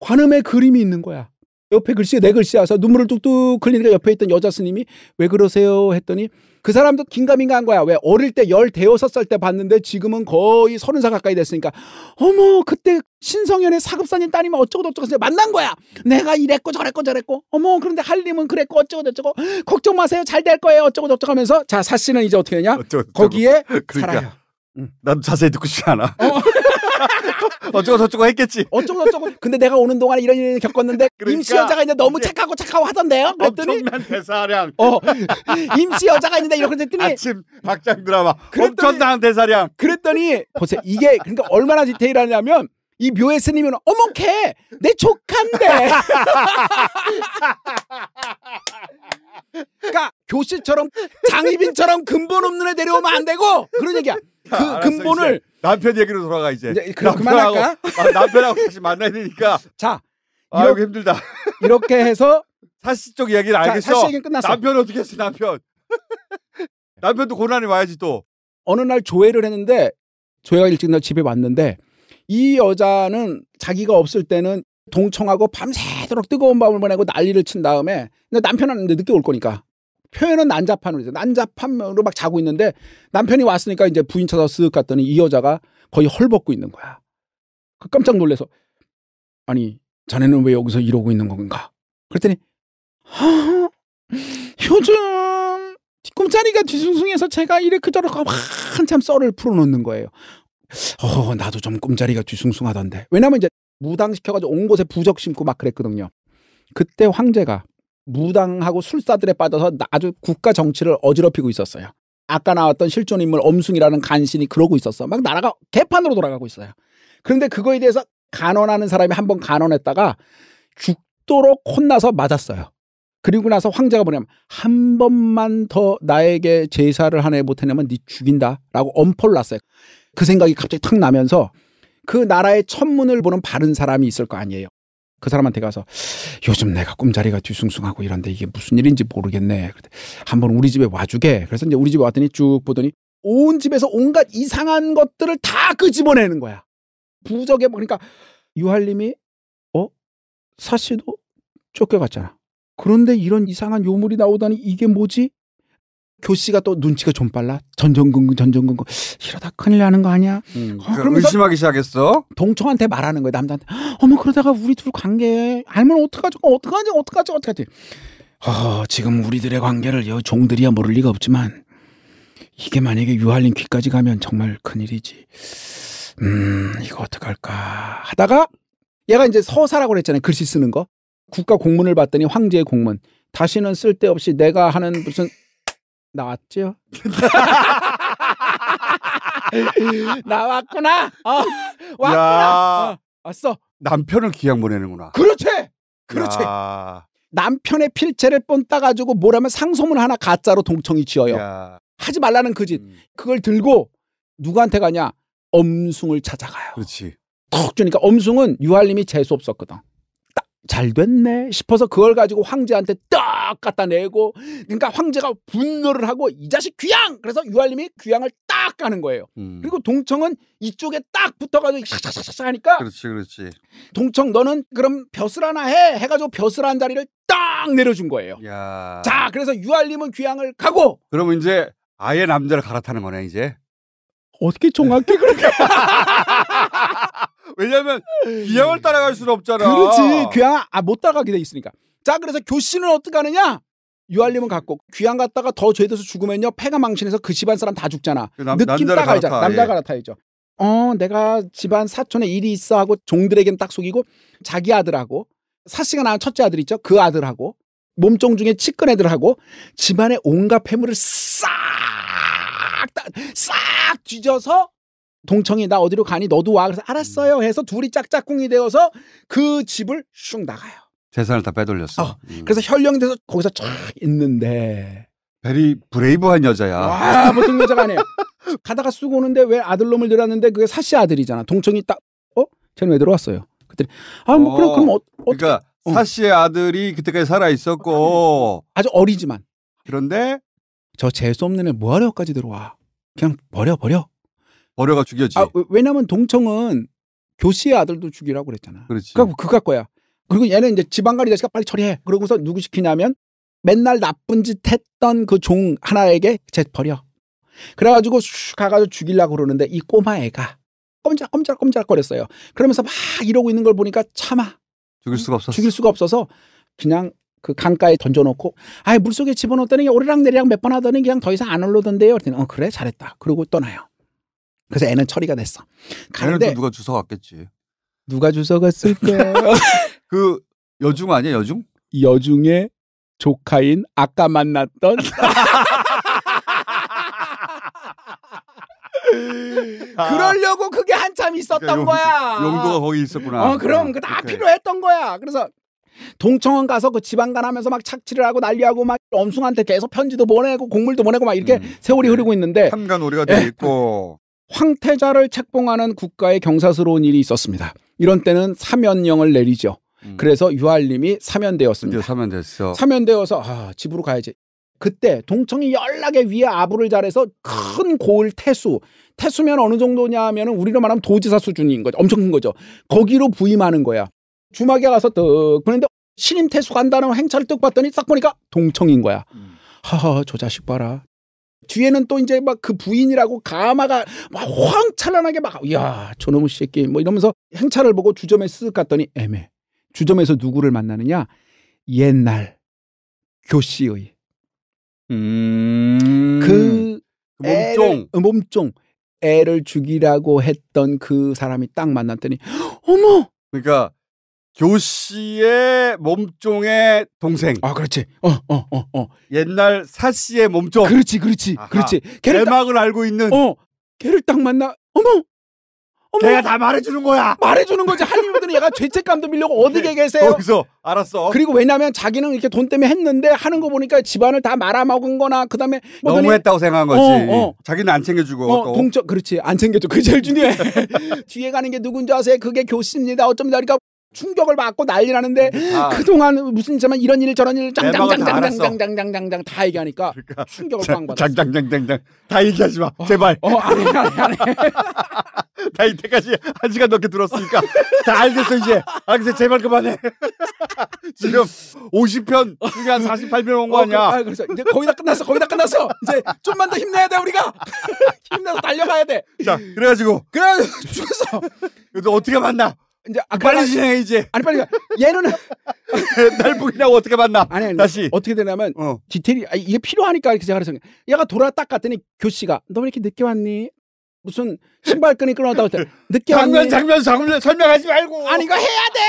관음의 그림이 있는 거야. 옆에 글씨가내 글씨 와서 눈물을 뚝뚝 흘리니까 옆에 있던 여자 스님이 왜 그러세요 했더니 그 사람도 긴가민가한 거야. 왜 어릴 때 열 대여섯 살 때 봤는데 지금은 거의 서른 살 가까이 됐으니까 어머 그때 신성현의 사급사님 따님이 어쩌고 저쩌고 해서 만난 거야. 내가 이랬고 저랬고 저랬고 어머 그런데 할림은 그랬고 어쩌고 저쩌고 걱정 마세요 잘 될 거예요 어쩌고 저쩌고 하면서 자사 씨는 이제 어떻게 되냐 어쩌고, 거기에 그러니까. 살아요. 응. 음. 나 자세히 듣고 싶지 않아. 어. 어쩌고 저쩌고 했겠지. 어쩌고 저쩌고. 근데 내가 오는 동안 에 이런 일을 겪었는데 그러니까 임시 여자가 있는데 너무 착하고 착하고 하던데요. 그랬더니 엄청난 대사량. 어. 임시 여자가 있는데 이렇게 했더니 아침 박장 드라마. 그랬더니, 엄청난 대사량. 그랬더니 보세요. 이게 그러니까 얼마나 디테일하냐면 이 묘의 스님은 어머 걔내 조카인데. 그러니까 교실처럼 장희빈처럼 근본 없는 애 데려오면 안 되고 그런 얘기야. 그 아, 알았어, 근본을 이제. 남편 얘기로 돌아가 이제. 이제 그럼 남편하고, 그만할까? 아, 남편하고 다시 만나야 되니까. 자, 아, 이렇게 힘들다. 이렇게 해서 사실쪽 이야기를 알겠어. 사시 끝났어. 남편 어떻게 했어 남편? 남편도 고난이 와야지 또. 어느 날 조회를 했는데 조회가 일찍 나 집에 왔는데 이 여자는 자기가 없을 때는 동청하고 밤새도록 뜨거운 밤을 보내고 난리를 친 다음에 남편은 늦게 올 거니까 표현은 난잡한으로 난잡함으로 막 자고 있는데 남편이 왔으니까 이제 부인 찾아 쓱 갔더니 이 여자가 거의 헐벗고 있는 거야. 그 깜짝 놀래서 아니 자네는 왜 여기서 이러고 있는 건가? 그랬더니 하, 요즘 뒷꿈자리가 뒤숭숭해서 제가 이래그 저렇게 한참 썰을 풀어놓는 거예요. 어 나도 좀 꿈자리가 뒤숭숭하던데 왜냐면 이제 무당시켜가지고 온 곳에 부적 심고 막 그랬거든요. 그때 황제가 무당하고 술사들에 빠져서 아주 국가 정치를 어지럽히고 있었어요. 아까 나왔던 실존 인물 엄숭이라는 간신이 그러고 있었어. 막 나라가 개판으로 돌아가고 있어요. 그런데 그거에 대해서 간언하는 사람이 한 번 간언했다가 죽도록 혼나서 맞았어요. 그리고 나서 황제가 뭐냐면 한 번만 더 나에게 제사를 하나 못해내면 네 죽인다라고 엄포를 놨어요. 그 생각이 갑자기 탁 나면서 그 나라의 천문을 보는 바른 사람이 있을 거 아니에요. 그 사람한테 가서 요즘 내가 꿈자리가 뒤숭숭하고 이런데 이게 무슨 일인지 모르겠네. 한번 우리 집에 와주게. 그래서 이제 우리 집에 왔더니 쭉 보더니 온 집에서 온갖 이상한 것들을 다 끄집어내는 거야. 부적에 보니까 뭐, 그러니까 유할님이 어 사씨도 쫓겨갔잖아. 그런데 이런 이상한 요물이 나오다니 이게 뭐지? 교씨가 또 눈치가 좀 빨라 전전긍긍 전전긍긍 이러다 큰일 나는 거 아니야? 음, 어, 그럼 의심하기 시작했어. 동청한테 말하는 거야 남자한테 어머 그러다가 우리 둘 관계 알면 어떡하죠? 어, 어떡하지? 어떡하지? 어떡하지? 어, 지금 우리들의 관계를 여 종들이야 모를 리가 없지만 이게 만약에 유할린 귀까지 가면 정말 큰일이지. 음 이거 어떡할까 하다가 얘가 이제 서사라고 그랬잖아요 글씨 쓰는 거 국가 공문을 봤더니 황제의 공문 다시는 쓸데없이 내가 하는 무슨 나왔죠? 나왔구나. 어, 어. 왔구나. 어, 왔어. 남편을 기양 보내는구나. 그렇지. 그렇지. 야. 남편의 필체를 뻔따 가지고 뭐라면 상소문 하나 가짜로 동청이 지어요. 야. 하지 말라는 그 짓. 음. 그걸 들고 누구한테 가냐? 엄숭을 찾아가요. 그렇지. 턱 주니까 엄숭은 유할님이 재수 없었거든. 잘 됐네 싶어서 그걸 가지고 황제한테 딱 갖다 내고 그러니까 황제가 분노를 하고 이 자식 귀양 그래서 유알림이 귀양을 딱 가는 거예요. 음. 그리고 동청은 이쪽에 딱 붙어가지고 샤샤샤샤 하니까 그렇지 그렇지. 동청 너는 그럼 벼슬 하나 해 해가지고 벼슬 한 자리를 딱 내려준 거예요. 야. 자 그래서 유알림은 귀양을 가고 그러면 이제 아예 남자를 갈아타는 거네 이제 어떻게 정확히 그렇게 왜냐면 기왕을 따라갈 수는 없잖아. 그렇지. 귀향 아, 못 따라가게 돼 있으니까. 자, 그래서 교신은 어떻게 하느냐? 유알림은 갖고 귀향 갔다가 더 죄돼서 죽으면요 폐가 망신해서 그 집안 사람 다 죽잖아. 그 남, 느낌 딱 알자. 남자 예. 갈아타야죠. 어, 내가 집안 사촌에 일이 있어 하고 종들에겐 딱 속이고 자기 아들하고 사씨가 낳은 첫째 아들 있죠. 그 아들하고 몸종 중에 치근 애들하고 집안의 온갖 폐물을 싹싹 뒤져서 동청이 나 어디로 가니 너도 와. 그래서 음. 알았어요. 해서 둘이 짝짝꿍이 되어서 그 집을 쑥 나가요. 재산을 다 빼돌렸어. 어. 음. 그래서 현령돼서 거기서 쫙 있는데. 베리 브레이브한 여자야. 와 무슨 여자가 아니에요. 가다가 쓰고 오는데 왜 아들놈을 들었는데 그게 사씨 아들이잖아. 동청이 딱 어? 쟤는 왜 들어왔어요? 그랬더 아뭐 어. 그럼 그럼 어, 어, 그러니까 어. 사씨의 아들이 그때까지 살아 있었고 아주 어리지만 그런데 저 재수 없는 애 뭐하려까지 들어와 그냥 버려 버려 버려가 죽여지. 아, 왜냐면 동청은 교시의 아들도 죽이라고 그랬잖아. 그렇지. 그러니까 그갈 거야. 그리고 얘는 이제 지방관리 자식아 빨리 처리해. 그러고서 누구 시키냐면 맨날 나쁜 짓 했던 그 종 하나에게 쟤 버려. 그래가지고 슉 가가지고 죽이려고 그러는데 이 꼬마 애가 꼼짝꼼짝꼼짝거렸어요. 그러면서 막 이러고 있는 걸 보니까 참아. 죽일 수가 없어 죽일 수가 없어서 그냥 그 강가에 던져놓고 아예 물속에 집어넣었다는 게 오르락 내리락 몇 번 하더니 그냥 더 이상 안 올르던데요. 그랬더니 어 그래 잘했다. 그러고 떠나요. 그래서 애는 처리가 됐어. 가는데 누가 주서 갔겠지. 누가 주서 갔을까? 그 여중 아니야 여중? 여중의 조카인 아까 만났던 아. 그러려고 그게 한참 있었던 그러니까 용, 거야. 용도가 거기 있었구나. 어, 그럼 그다 오케이. 필요했던 거야. 그래서 동청원 가서 그 지방간 하면서 막 착취를 하고 난리하고 막 엄숭한테 계속 편지도 보내고 곡물도 보내고 막 이렇게 음. 세월이 네. 흐르고 있는데 참간오리가 돼 예. 있고 황태자를 책봉하는 국가의 경사스러운 일이 있었습니다. 이런 때는 사면령을 내리죠. 음. 그래서 유할님이 사면되었습니다. 사면됐어. 사면되어서 아, 집으로 가야지. 그때 동청이 연락에 위에 아부를 잘해서 큰 고을 태수 태수면 어느 정도냐 하면은 우리로 말하면 도지사 수준인 거죠 엄청 큰 거죠 거기로 부임하는 거야 주막에 가서 떡 그런데 신임 태수 간다는 행차를 떡 봤더니 싹 보니까 동청인 거야 음. 하하 저 자식 봐라 뒤에는 또 이제 막 그 부인이라고 가마가 막 황찬란하게 막, 야, 저놈의 새끼. 뭐 이러면서 행차를 보고 주점에 쓱 갔더니 애매. 주점에서 누구를 만나느냐? 옛날 교씨의. 음. 그 몸종. 애를, 몸종. 애를 죽이라고 했던 그 사람이 딱 만났더니, 어머! 그러니까 교 씨의 몸종의 동생. 아, 그렇지. 어, 어, 어, 어. 옛날 사 씨의 몸종. 그렇지, 그렇지, 아하. 그렇지. 걔를 대막을 알고 있는. 어, 걔를 딱 만나. 어머, 어머. 내가 다 말해주는 거야. 말해주는 거지. 할리우드는 얘가 죄책감도 밀려고 어디에 계세요? 거기서 알았어. 그리고 왜냐면 자기는 이렇게 돈 때문에 했는데 하는 거 보니까 집안을 다 말아먹은 거나 그다음에 뭐 너무했다고 생각한 거지. 어, 어. 자기는 안 챙겨주고 어, 동적 그렇지 안 챙겨줘. 그게 제일 중요해. 뒤에 가는 게 누군지 아세요? 그게 교수입니다. 어쩜니다 그러니까 충격을 받고 난리 나는데 음, 아. 그동안 무슨 저만 이런 일 저런 일 짱짱짱짱짱짱짱짱짱 다 얘기하니까 그러니까 충격을 빵 받았어. 짱짱짱짱짱 다 얘기하지 마. 어, 제발. 어, 아니 안 해, 안 해. 다 이때까지 한 시간 넘게 들었으니까 다 알겠어 이제. 아겠어 제발 그만해. 지금 50편 중에 한 48편 온거 어, 아니야. 어, 그, 아, 그래서 이제 거의 다 끝났어. 거의 다 끝났어. 이제 좀만 더 힘내야 돼 우리가. 힘내서 달려가야 돼. 자 그래가지고 그래 죽었어. 그래서 어떻게 만나? 이제 아, 빨리 진행해 이제. 아니 빨리 가. 얘는 날 보기라고 어떻게 봤나 아니, 아니 다시 어떻게 되냐면 어. 디테일이 아, 이게 필요하니까 이렇게 제가 그래서 얘가 돌아 딱 갔더니 교씨가 너 왜 이렇게 늦게 왔니? 무슨 신발끈이 끊어졌다고 했더니 늦게 장면, 왔니? 장면 장면 설명하지 말고. 아니 이거 해야 돼.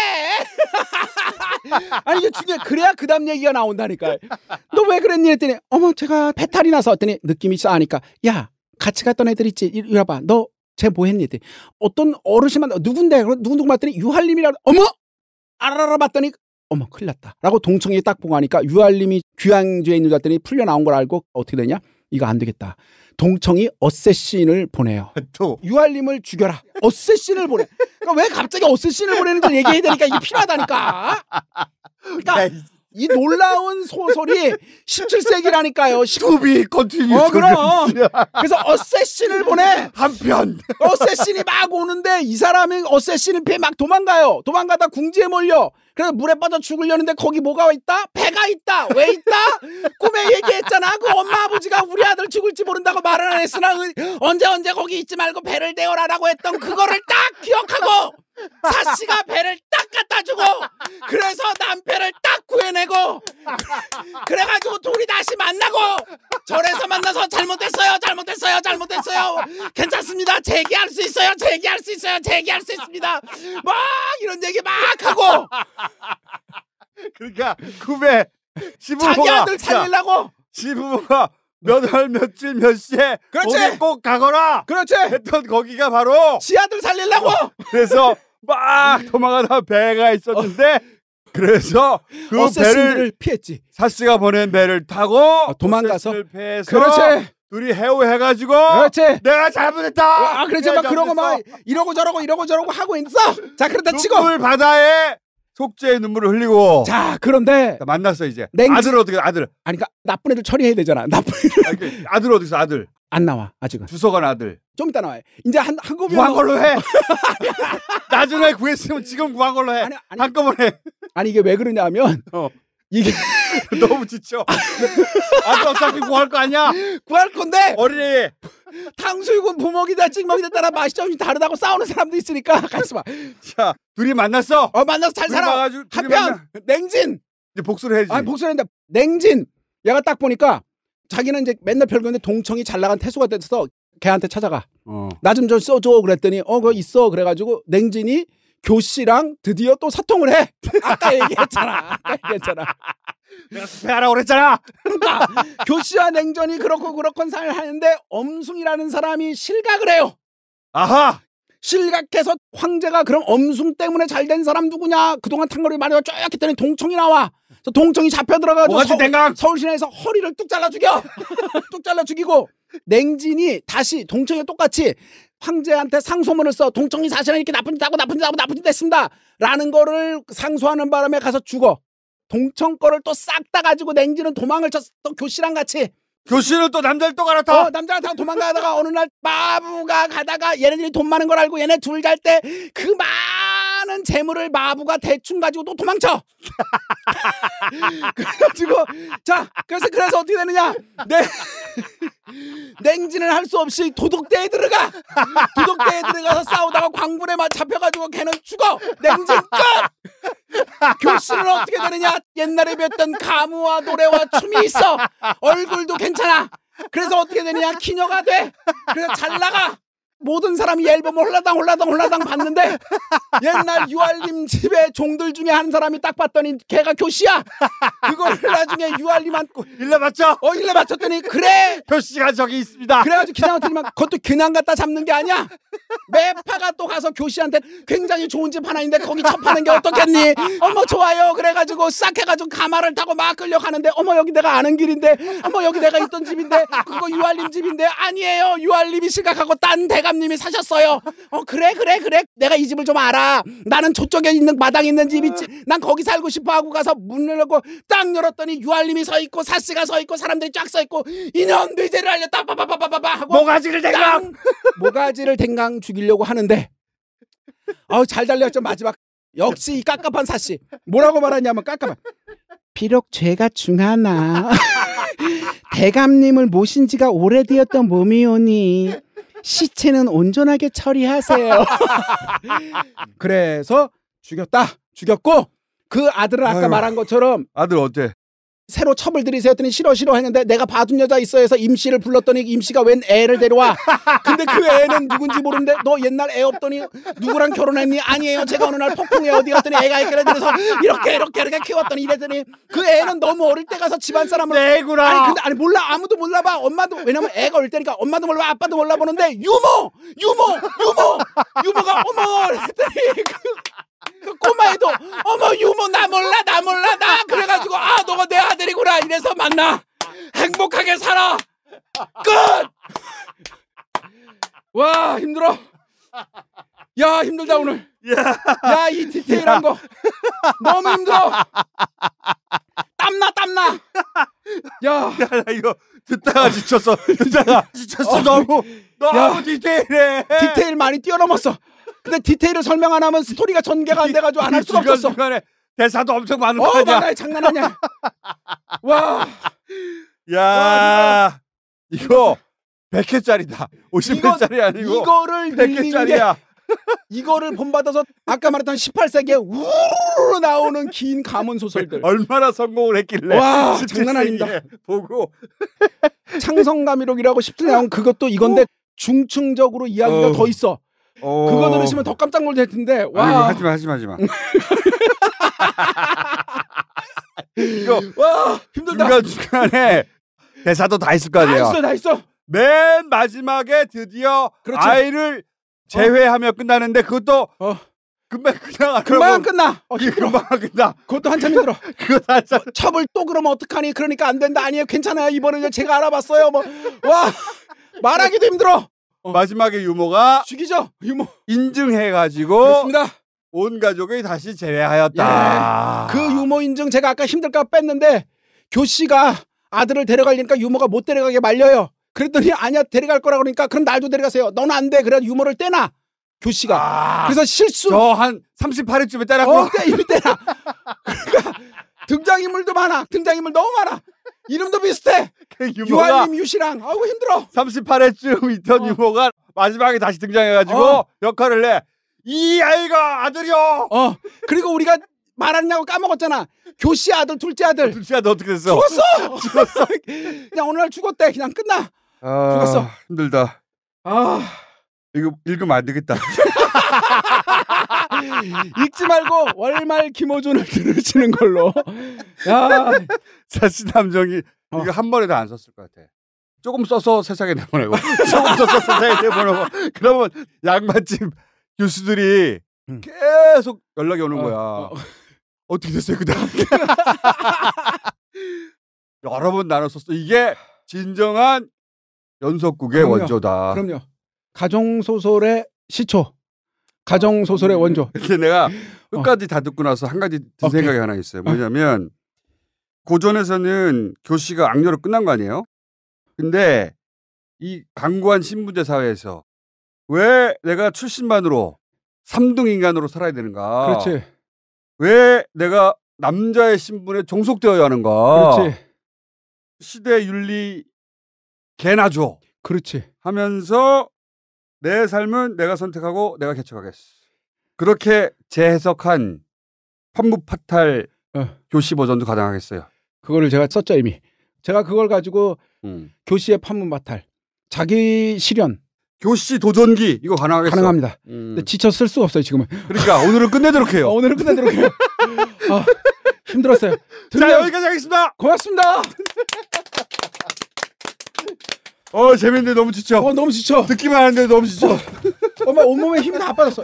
아니 이게 중요해 그래야 그다음 얘기가 나온다니까. 너 왜 그랬니 했더니 어머 제가 배탈이 나서 했더니 느낌이 싸하니까 야 같이 갔던 애들 있지 이리 와봐 너제 보했니때 어떤 어르신만 누군데 누군누구 봤더니 유할님이라 어머 알아라 봤더니 어머 큰일 났다라고 동청이 딱 보고 하니까 유할님이 귀양주에 있는 줄알더니 풀려 나온 걸 알고 어떻게 되냐 이거 안 되겠다 동청이 어쌔신을 보내요 또 유할님을 죽여라 어쌔신을 보내 그러니까 왜 갑자기 어쌔신을 보내는 걸 얘기해야 되니까 이게 필요하다니까 그러니까 이 놀라운 소설이 17세기라니까요. 투비 컨티뉴. 어 그럼. 그래서 어쌔신을 보내. 한편. 어쌔신이 막 오는데 이 사람이 어쌔신을 피해 막 도망가요. 도망가다 궁지에 몰려. 그래서 물에 빠져 죽으려는데 거기 뭐가 있다? 배가 있다. 왜 있다? 꿈에 얘기했잖아. 그 엄마 아버지가 우리 아들 죽을지 모른다고 말을 안 했으나 언제 언제 거기 있지 말고 배를 대어라라고 했던 그거를 딱 기억하고 사씨가 배를 딱 갖다 주고 그래서 남편을 딱 구해내고 그래가지고 둘이 다시 만나고 절에서 만나서 잘못했어요 잘못했어요 잘못했어요 괜찮습니다 재기할 수 있어요 재기할 수 있어요 재기할 수 있습니다 막 이런 얘기 막 하고 그러니까 구매 시부모가 자기 아들 살리려고 시부모가 몇월 며칠 몇 시에 그렇지. 꼭 가거라. 그렇지. 했던 거기가 바로 지 아들 살리려고. 어, 그래서 막 도망가다 배가 있었는데 어. 그래서 그 배를 피했지. 사스가 보낸 배를 타고 어, 도망가서 그렇지. 둘이 해오해가지고 그렇지. 내가 잘못했다. 아 그렇지 막 그러고 막 이러고 저러고 이러고 저러고 하고 있어. 자그렇다 치고 눈물 바다에 속죄의 눈물을 흘리고 자 그런데 만났어 이제 냉... 아들 어떻게 아들 아니 그러니까 나쁜 애들 처리해야 되잖아 나쁜 애들 아니, 그 아들 어디 서 아들 안 나와 아직은 주석관 아들 좀 이따 나와요 이제 한 한꺼번에 구한 걸로 해 나중에 구했으면 지금 구한 걸로 해 아니, 아니, 한꺼번에 아니 이게 왜 그러냐면 어. 이게 너무 지쳐. 아까 어차피 구할 거 아니야? 구할 건데 어린애 탕수육은 부먹이다 찍먹이다 따라 맛이 조 다르다고 싸우는 사람도 있으니까 가만있자 둘이 만났어. 어 만나서 잘 살아. 봐가지고- 둘이 한편 만나- 냉진. 이제 복수를 해야지. 아 복수를 했는데 냉진. 얘가 딱 보니까 자기는 이제 맨날 별거데 동청이 잘 나간 태수가 돼서 걔한테 찾아가. 어. 나 좀 좀 써줘 그랬더니 어 그거 있어 그래가지고 냉진이 교씨랑 드디어 또 사통을 해 아까 얘기했잖아 아까 얘기했잖아 내가 스페하라고 그랬잖아. 그러니까 교시와 냉전이 그렇고 그렇건 상잘 하는데 엄숭이라는 사람이 실각을 해요. 아하. 실각해서 황제가 그럼 엄숭 때문에 잘 된 사람 누구냐? 그동안 탄거를 말해가 쫙했 때문에 동청이 나와. 그 동청이 잡혀 들어가서 서, 서울 시내에서 허리를 뚝 잘라 죽여. 뚝 잘라 죽이고 냉진이 다시 동청이 똑같이 황제한테 상소문을 써 동청이 사실은 이렇게 나쁜 짓 하고 나쁜 짓 하고 나쁜 짓 했습니다. 라는 거를 상소하는 바람에 가서 죽어. 동청 거를 또 싹 다 가지고 냉지는 도망을 쳤어. 또 교씨랑 같이. 교실을또 남자를 또 갈아타. 어, 남자를 타 도망가다가 어느 날 마부가 가다가 얘네들이 돈 많은 걸 알고 얘네 둘 잘 때 그 많은 재물을 마부가 대충 가지고 또 도망쳐. 그래가지고 자 그래서 그래서 어떻게 되느냐. 네. 냉진을 할 수 없이 도둑대에 들어가 도둑대에 들어가서 싸우다가 광분에 잡혀가지고 걔는 죽어 냉진 끝 교실은 어떻게 되느냐 옛날에 배웠던 가무와 노래와 춤이 있어 얼굴도 괜찮아 그래서 어떻게 되느냐 기녀가 돼 그래서 잘 나가 모든 사람이 앨범을 홀라당 홀라당 홀라당 봤는데 옛날 유알림 집에 종들 중에 한 사람이 딱 봤더니 걔가 교씨야. 그걸 나중에 유알림한테 일러 맞죠? 어 일러 맞더니 그래 교씨가 저기 있습니다. 그래가지고 기장한테만 그것도 그냥 갖다 잡는 게 아니야. 매파가 또 가서 교씨한테 굉장히 좋은 집 하나인데 거기 차 파는 게 어떻겠니? 어머 좋아요. 그래가지고 싹 해가지고 가마를 타고 막 끌려가는데 어머 여기 내가 아는 길인데 어머 여기 내가 있던 집인데 그거 유알림 집인데 아니에요. 유알림이 시각하고 딴 데가 사람님이 사셨어요. 어 그래 그래 그래 내가 이 집을 좀 알아. 나는 저쪽에 있는 마당 있는 집 있지. 어. 난 거기 살고 싶어 하고 가서 문 열고 딱 열었더니 유알님이 서 있고 사스가 서 있고 사람들이 쫙서 있고 인연 미제를 알렸다 빠바바바바바 하고 모가지를 댕강 모가지를 댕강 죽이려고 하는데 아잘 달렸죠 마지막 역시 이 깝깝한 사씨 뭐라고 말하냐면 깝깝한 비록 죄가 중하나 대감님을 모신 지가 오래되었던 몸이오니 시체는 온전하게 처리하세요. 그래서 죽였다. 죽였고 그 아들을 아까 아유. 말한 것처럼 아들 어째? 새로 첩을 들이세웠더니 싫어 싫어 했는데 내가 봐둔 여자 있어 해서 임씨를 불렀더니 임씨가 웬 애를 데려와 근데 그 애는 누군지 모르는데 너 옛날 애 없더니 누구랑 결혼했니 아니에요 제가 어느 날 폭풍에 어디 갔더니 애가 있길래 그래서 이렇게 이렇게 이렇게 키웠더니 이랬더니 그 애는 너무 어릴 때 가서 집안 사람을 내구나 아니 근데 아니 몰라 아무도 몰라봐 엄마도 왜냐면 애가 어릴 때니까 엄마도 몰라 아빠도 몰라 보는데 유모 유모 유모 유모가 어머 그랬더니 그그 꼬마애도 어머 유모 나 몰라 나 몰라 나 그래가지고 아 너가 내 아들이구나 이래서 만나 행복하게 살아 끝 와 힘들어 야 힘들다 오늘 야이 디테일한 거 너무 힘들어 땀나 땀나 야, 야, 나 이거 듣다가 지쳤어. 듣다가 지쳤어. 어, 너무 너무 야, 디테일해. 디테일 많이 뛰어넘었어. 근데 디테일을 설명 안 하면 스토리가 전개가 안 돼가지고 안 할 수가 없었어. 중간에 대사도 엄청 많은 어, 거 어, 아니야? 장난 아니야. 와. 야. 와, 이거 100회짜리다. 50회짜리 아니고. 이거를 100회짜리야. 이거를 본받아서 아까 말했던 1 8세기에 우르르 나오는 긴 가문 소설들 얼마나 성공을 했길래 와 장난 아닙니다 보고 창성감이록이라고 17세 나온 그것도 이건데 어. 중층적으로 이야기가 어. 더 있어 어... 그거 들으시면 더 깜짝 놀랄 텐데. 와. 아니, 하지 마, 하지 마, 하지 마. 이거 와 힘들다. 중간 중간에 대사도 다 있을 거 아니에요. 다 있어, 다 있어. 맨 마지막에 드디어 그렇지. 아이를 제외하며 어. 끝나는데 그것도 어. 금방 그냥 금방 끝나. 어, 예, 금방 끝나. 그것도 한참 힘들어. 그거 한참. 어, 첩을 또 그러면 어떡하니? 그러니까 안 된다. 아니에요. 괜찮아요. 이번에 제가 알아봤어요. 뭐와 말하기도 힘들어. 어. 마지막에 유모가 죽이죠 유모 인증해가지고 습니다온 가족이 다시 제외하였다. 예. 그 유모 인증 제가 아까 힘들까 뺐는데 교씨가 아들을 데려가려니까 유모가 못 데려가게 말려요. 그랬더니 아니야 데려갈 거라 그러니까 그럼 날도 데려가세요. 넌안 돼. 그래 유모를 떼놔. 교씨가. 아, 그래서 실수. 저 한 38회쯤에 때렸고. 어, 때, 이미 때라. 그러니까 등장인물도 많아. 등장인물 너무 많아. 이름도 비슷해. 유아님 유시랑 아우 힘들어. 38회쯤 있던 어. 유머가 마지막에 다시 등장해가지고 어. 역할을 해이 아이가 아들이요. 어. 그리고 우리가 말하냐고 까먹었잖아. 교씨 아들, 둘째 아들. 둘째 아들 어떻게 됐어? 죽었어. 죽었어. 그냥 오늘 날 죽었대. 그냥 끝나. 아, 죽었어. 힘들다. 아 이거 읽으면 안 되겠다. 읽지 말고 월말 김호준을 들으시는 걸로. 야 사실 남정이 어. 이거 한 번에 다 안 썼을 것 같아. 조금 써서 세상에 내보내고 조금 써서 세상에 내보내고 그러면 양반집 교수들이 응. 계속 연락이 오는 어, 거야. 어. 떻게 됐어요 그다음 여러 번 나눴었어. 이게 진정한 연속극의 그럼요. 원조다. 그럼요. 가정 소설의 시초. 아, 가정 소설의 음. 원조. 근데 내가 어. 끝까지 다 듣고 나서 한 가지 든 생각이 하나 있어요. 뭐냐면 고전에서는 교씨가 악녀로 끝난 거 아니에요? 근데 이 강구한 신분제 사회에서 왜 내가 출신만으로 3등 인간으로 살아야 되는가? 그렇지. 왜 내가 남자의 신분에 종속되어야 하는가? 그렇지. 시대 윤리 개나 줘. 그렇지. 하면서 내 삶은 내가 선택하고 내가 개척하겠어. 그렇게 재해석한 판부파탈 어. 교시 버전도 가능하겠어요. 그거를 제가 썼죠 이미. 제가 그걸 가지고 음. 교시의 판문 바탈, 자기 실현, 교시 도전기 이거 가능하겠어? 가능합니다. 음. 근데 지쳐 쓸 수가 없어요 지금은. 그러니까 오늘은 끝내도록 해요. 어, 오늘은 끝내도록 해요. 아, 힘들었어요. 자 여기까지 하겠습니다. 고맙습니다. 어 재밌는데 너무 지쳐. 어 너무 지쳐. 듣기만 하는데 너무 지쳐. 어, 엄마 온몸에 힘이 다 빠졌어.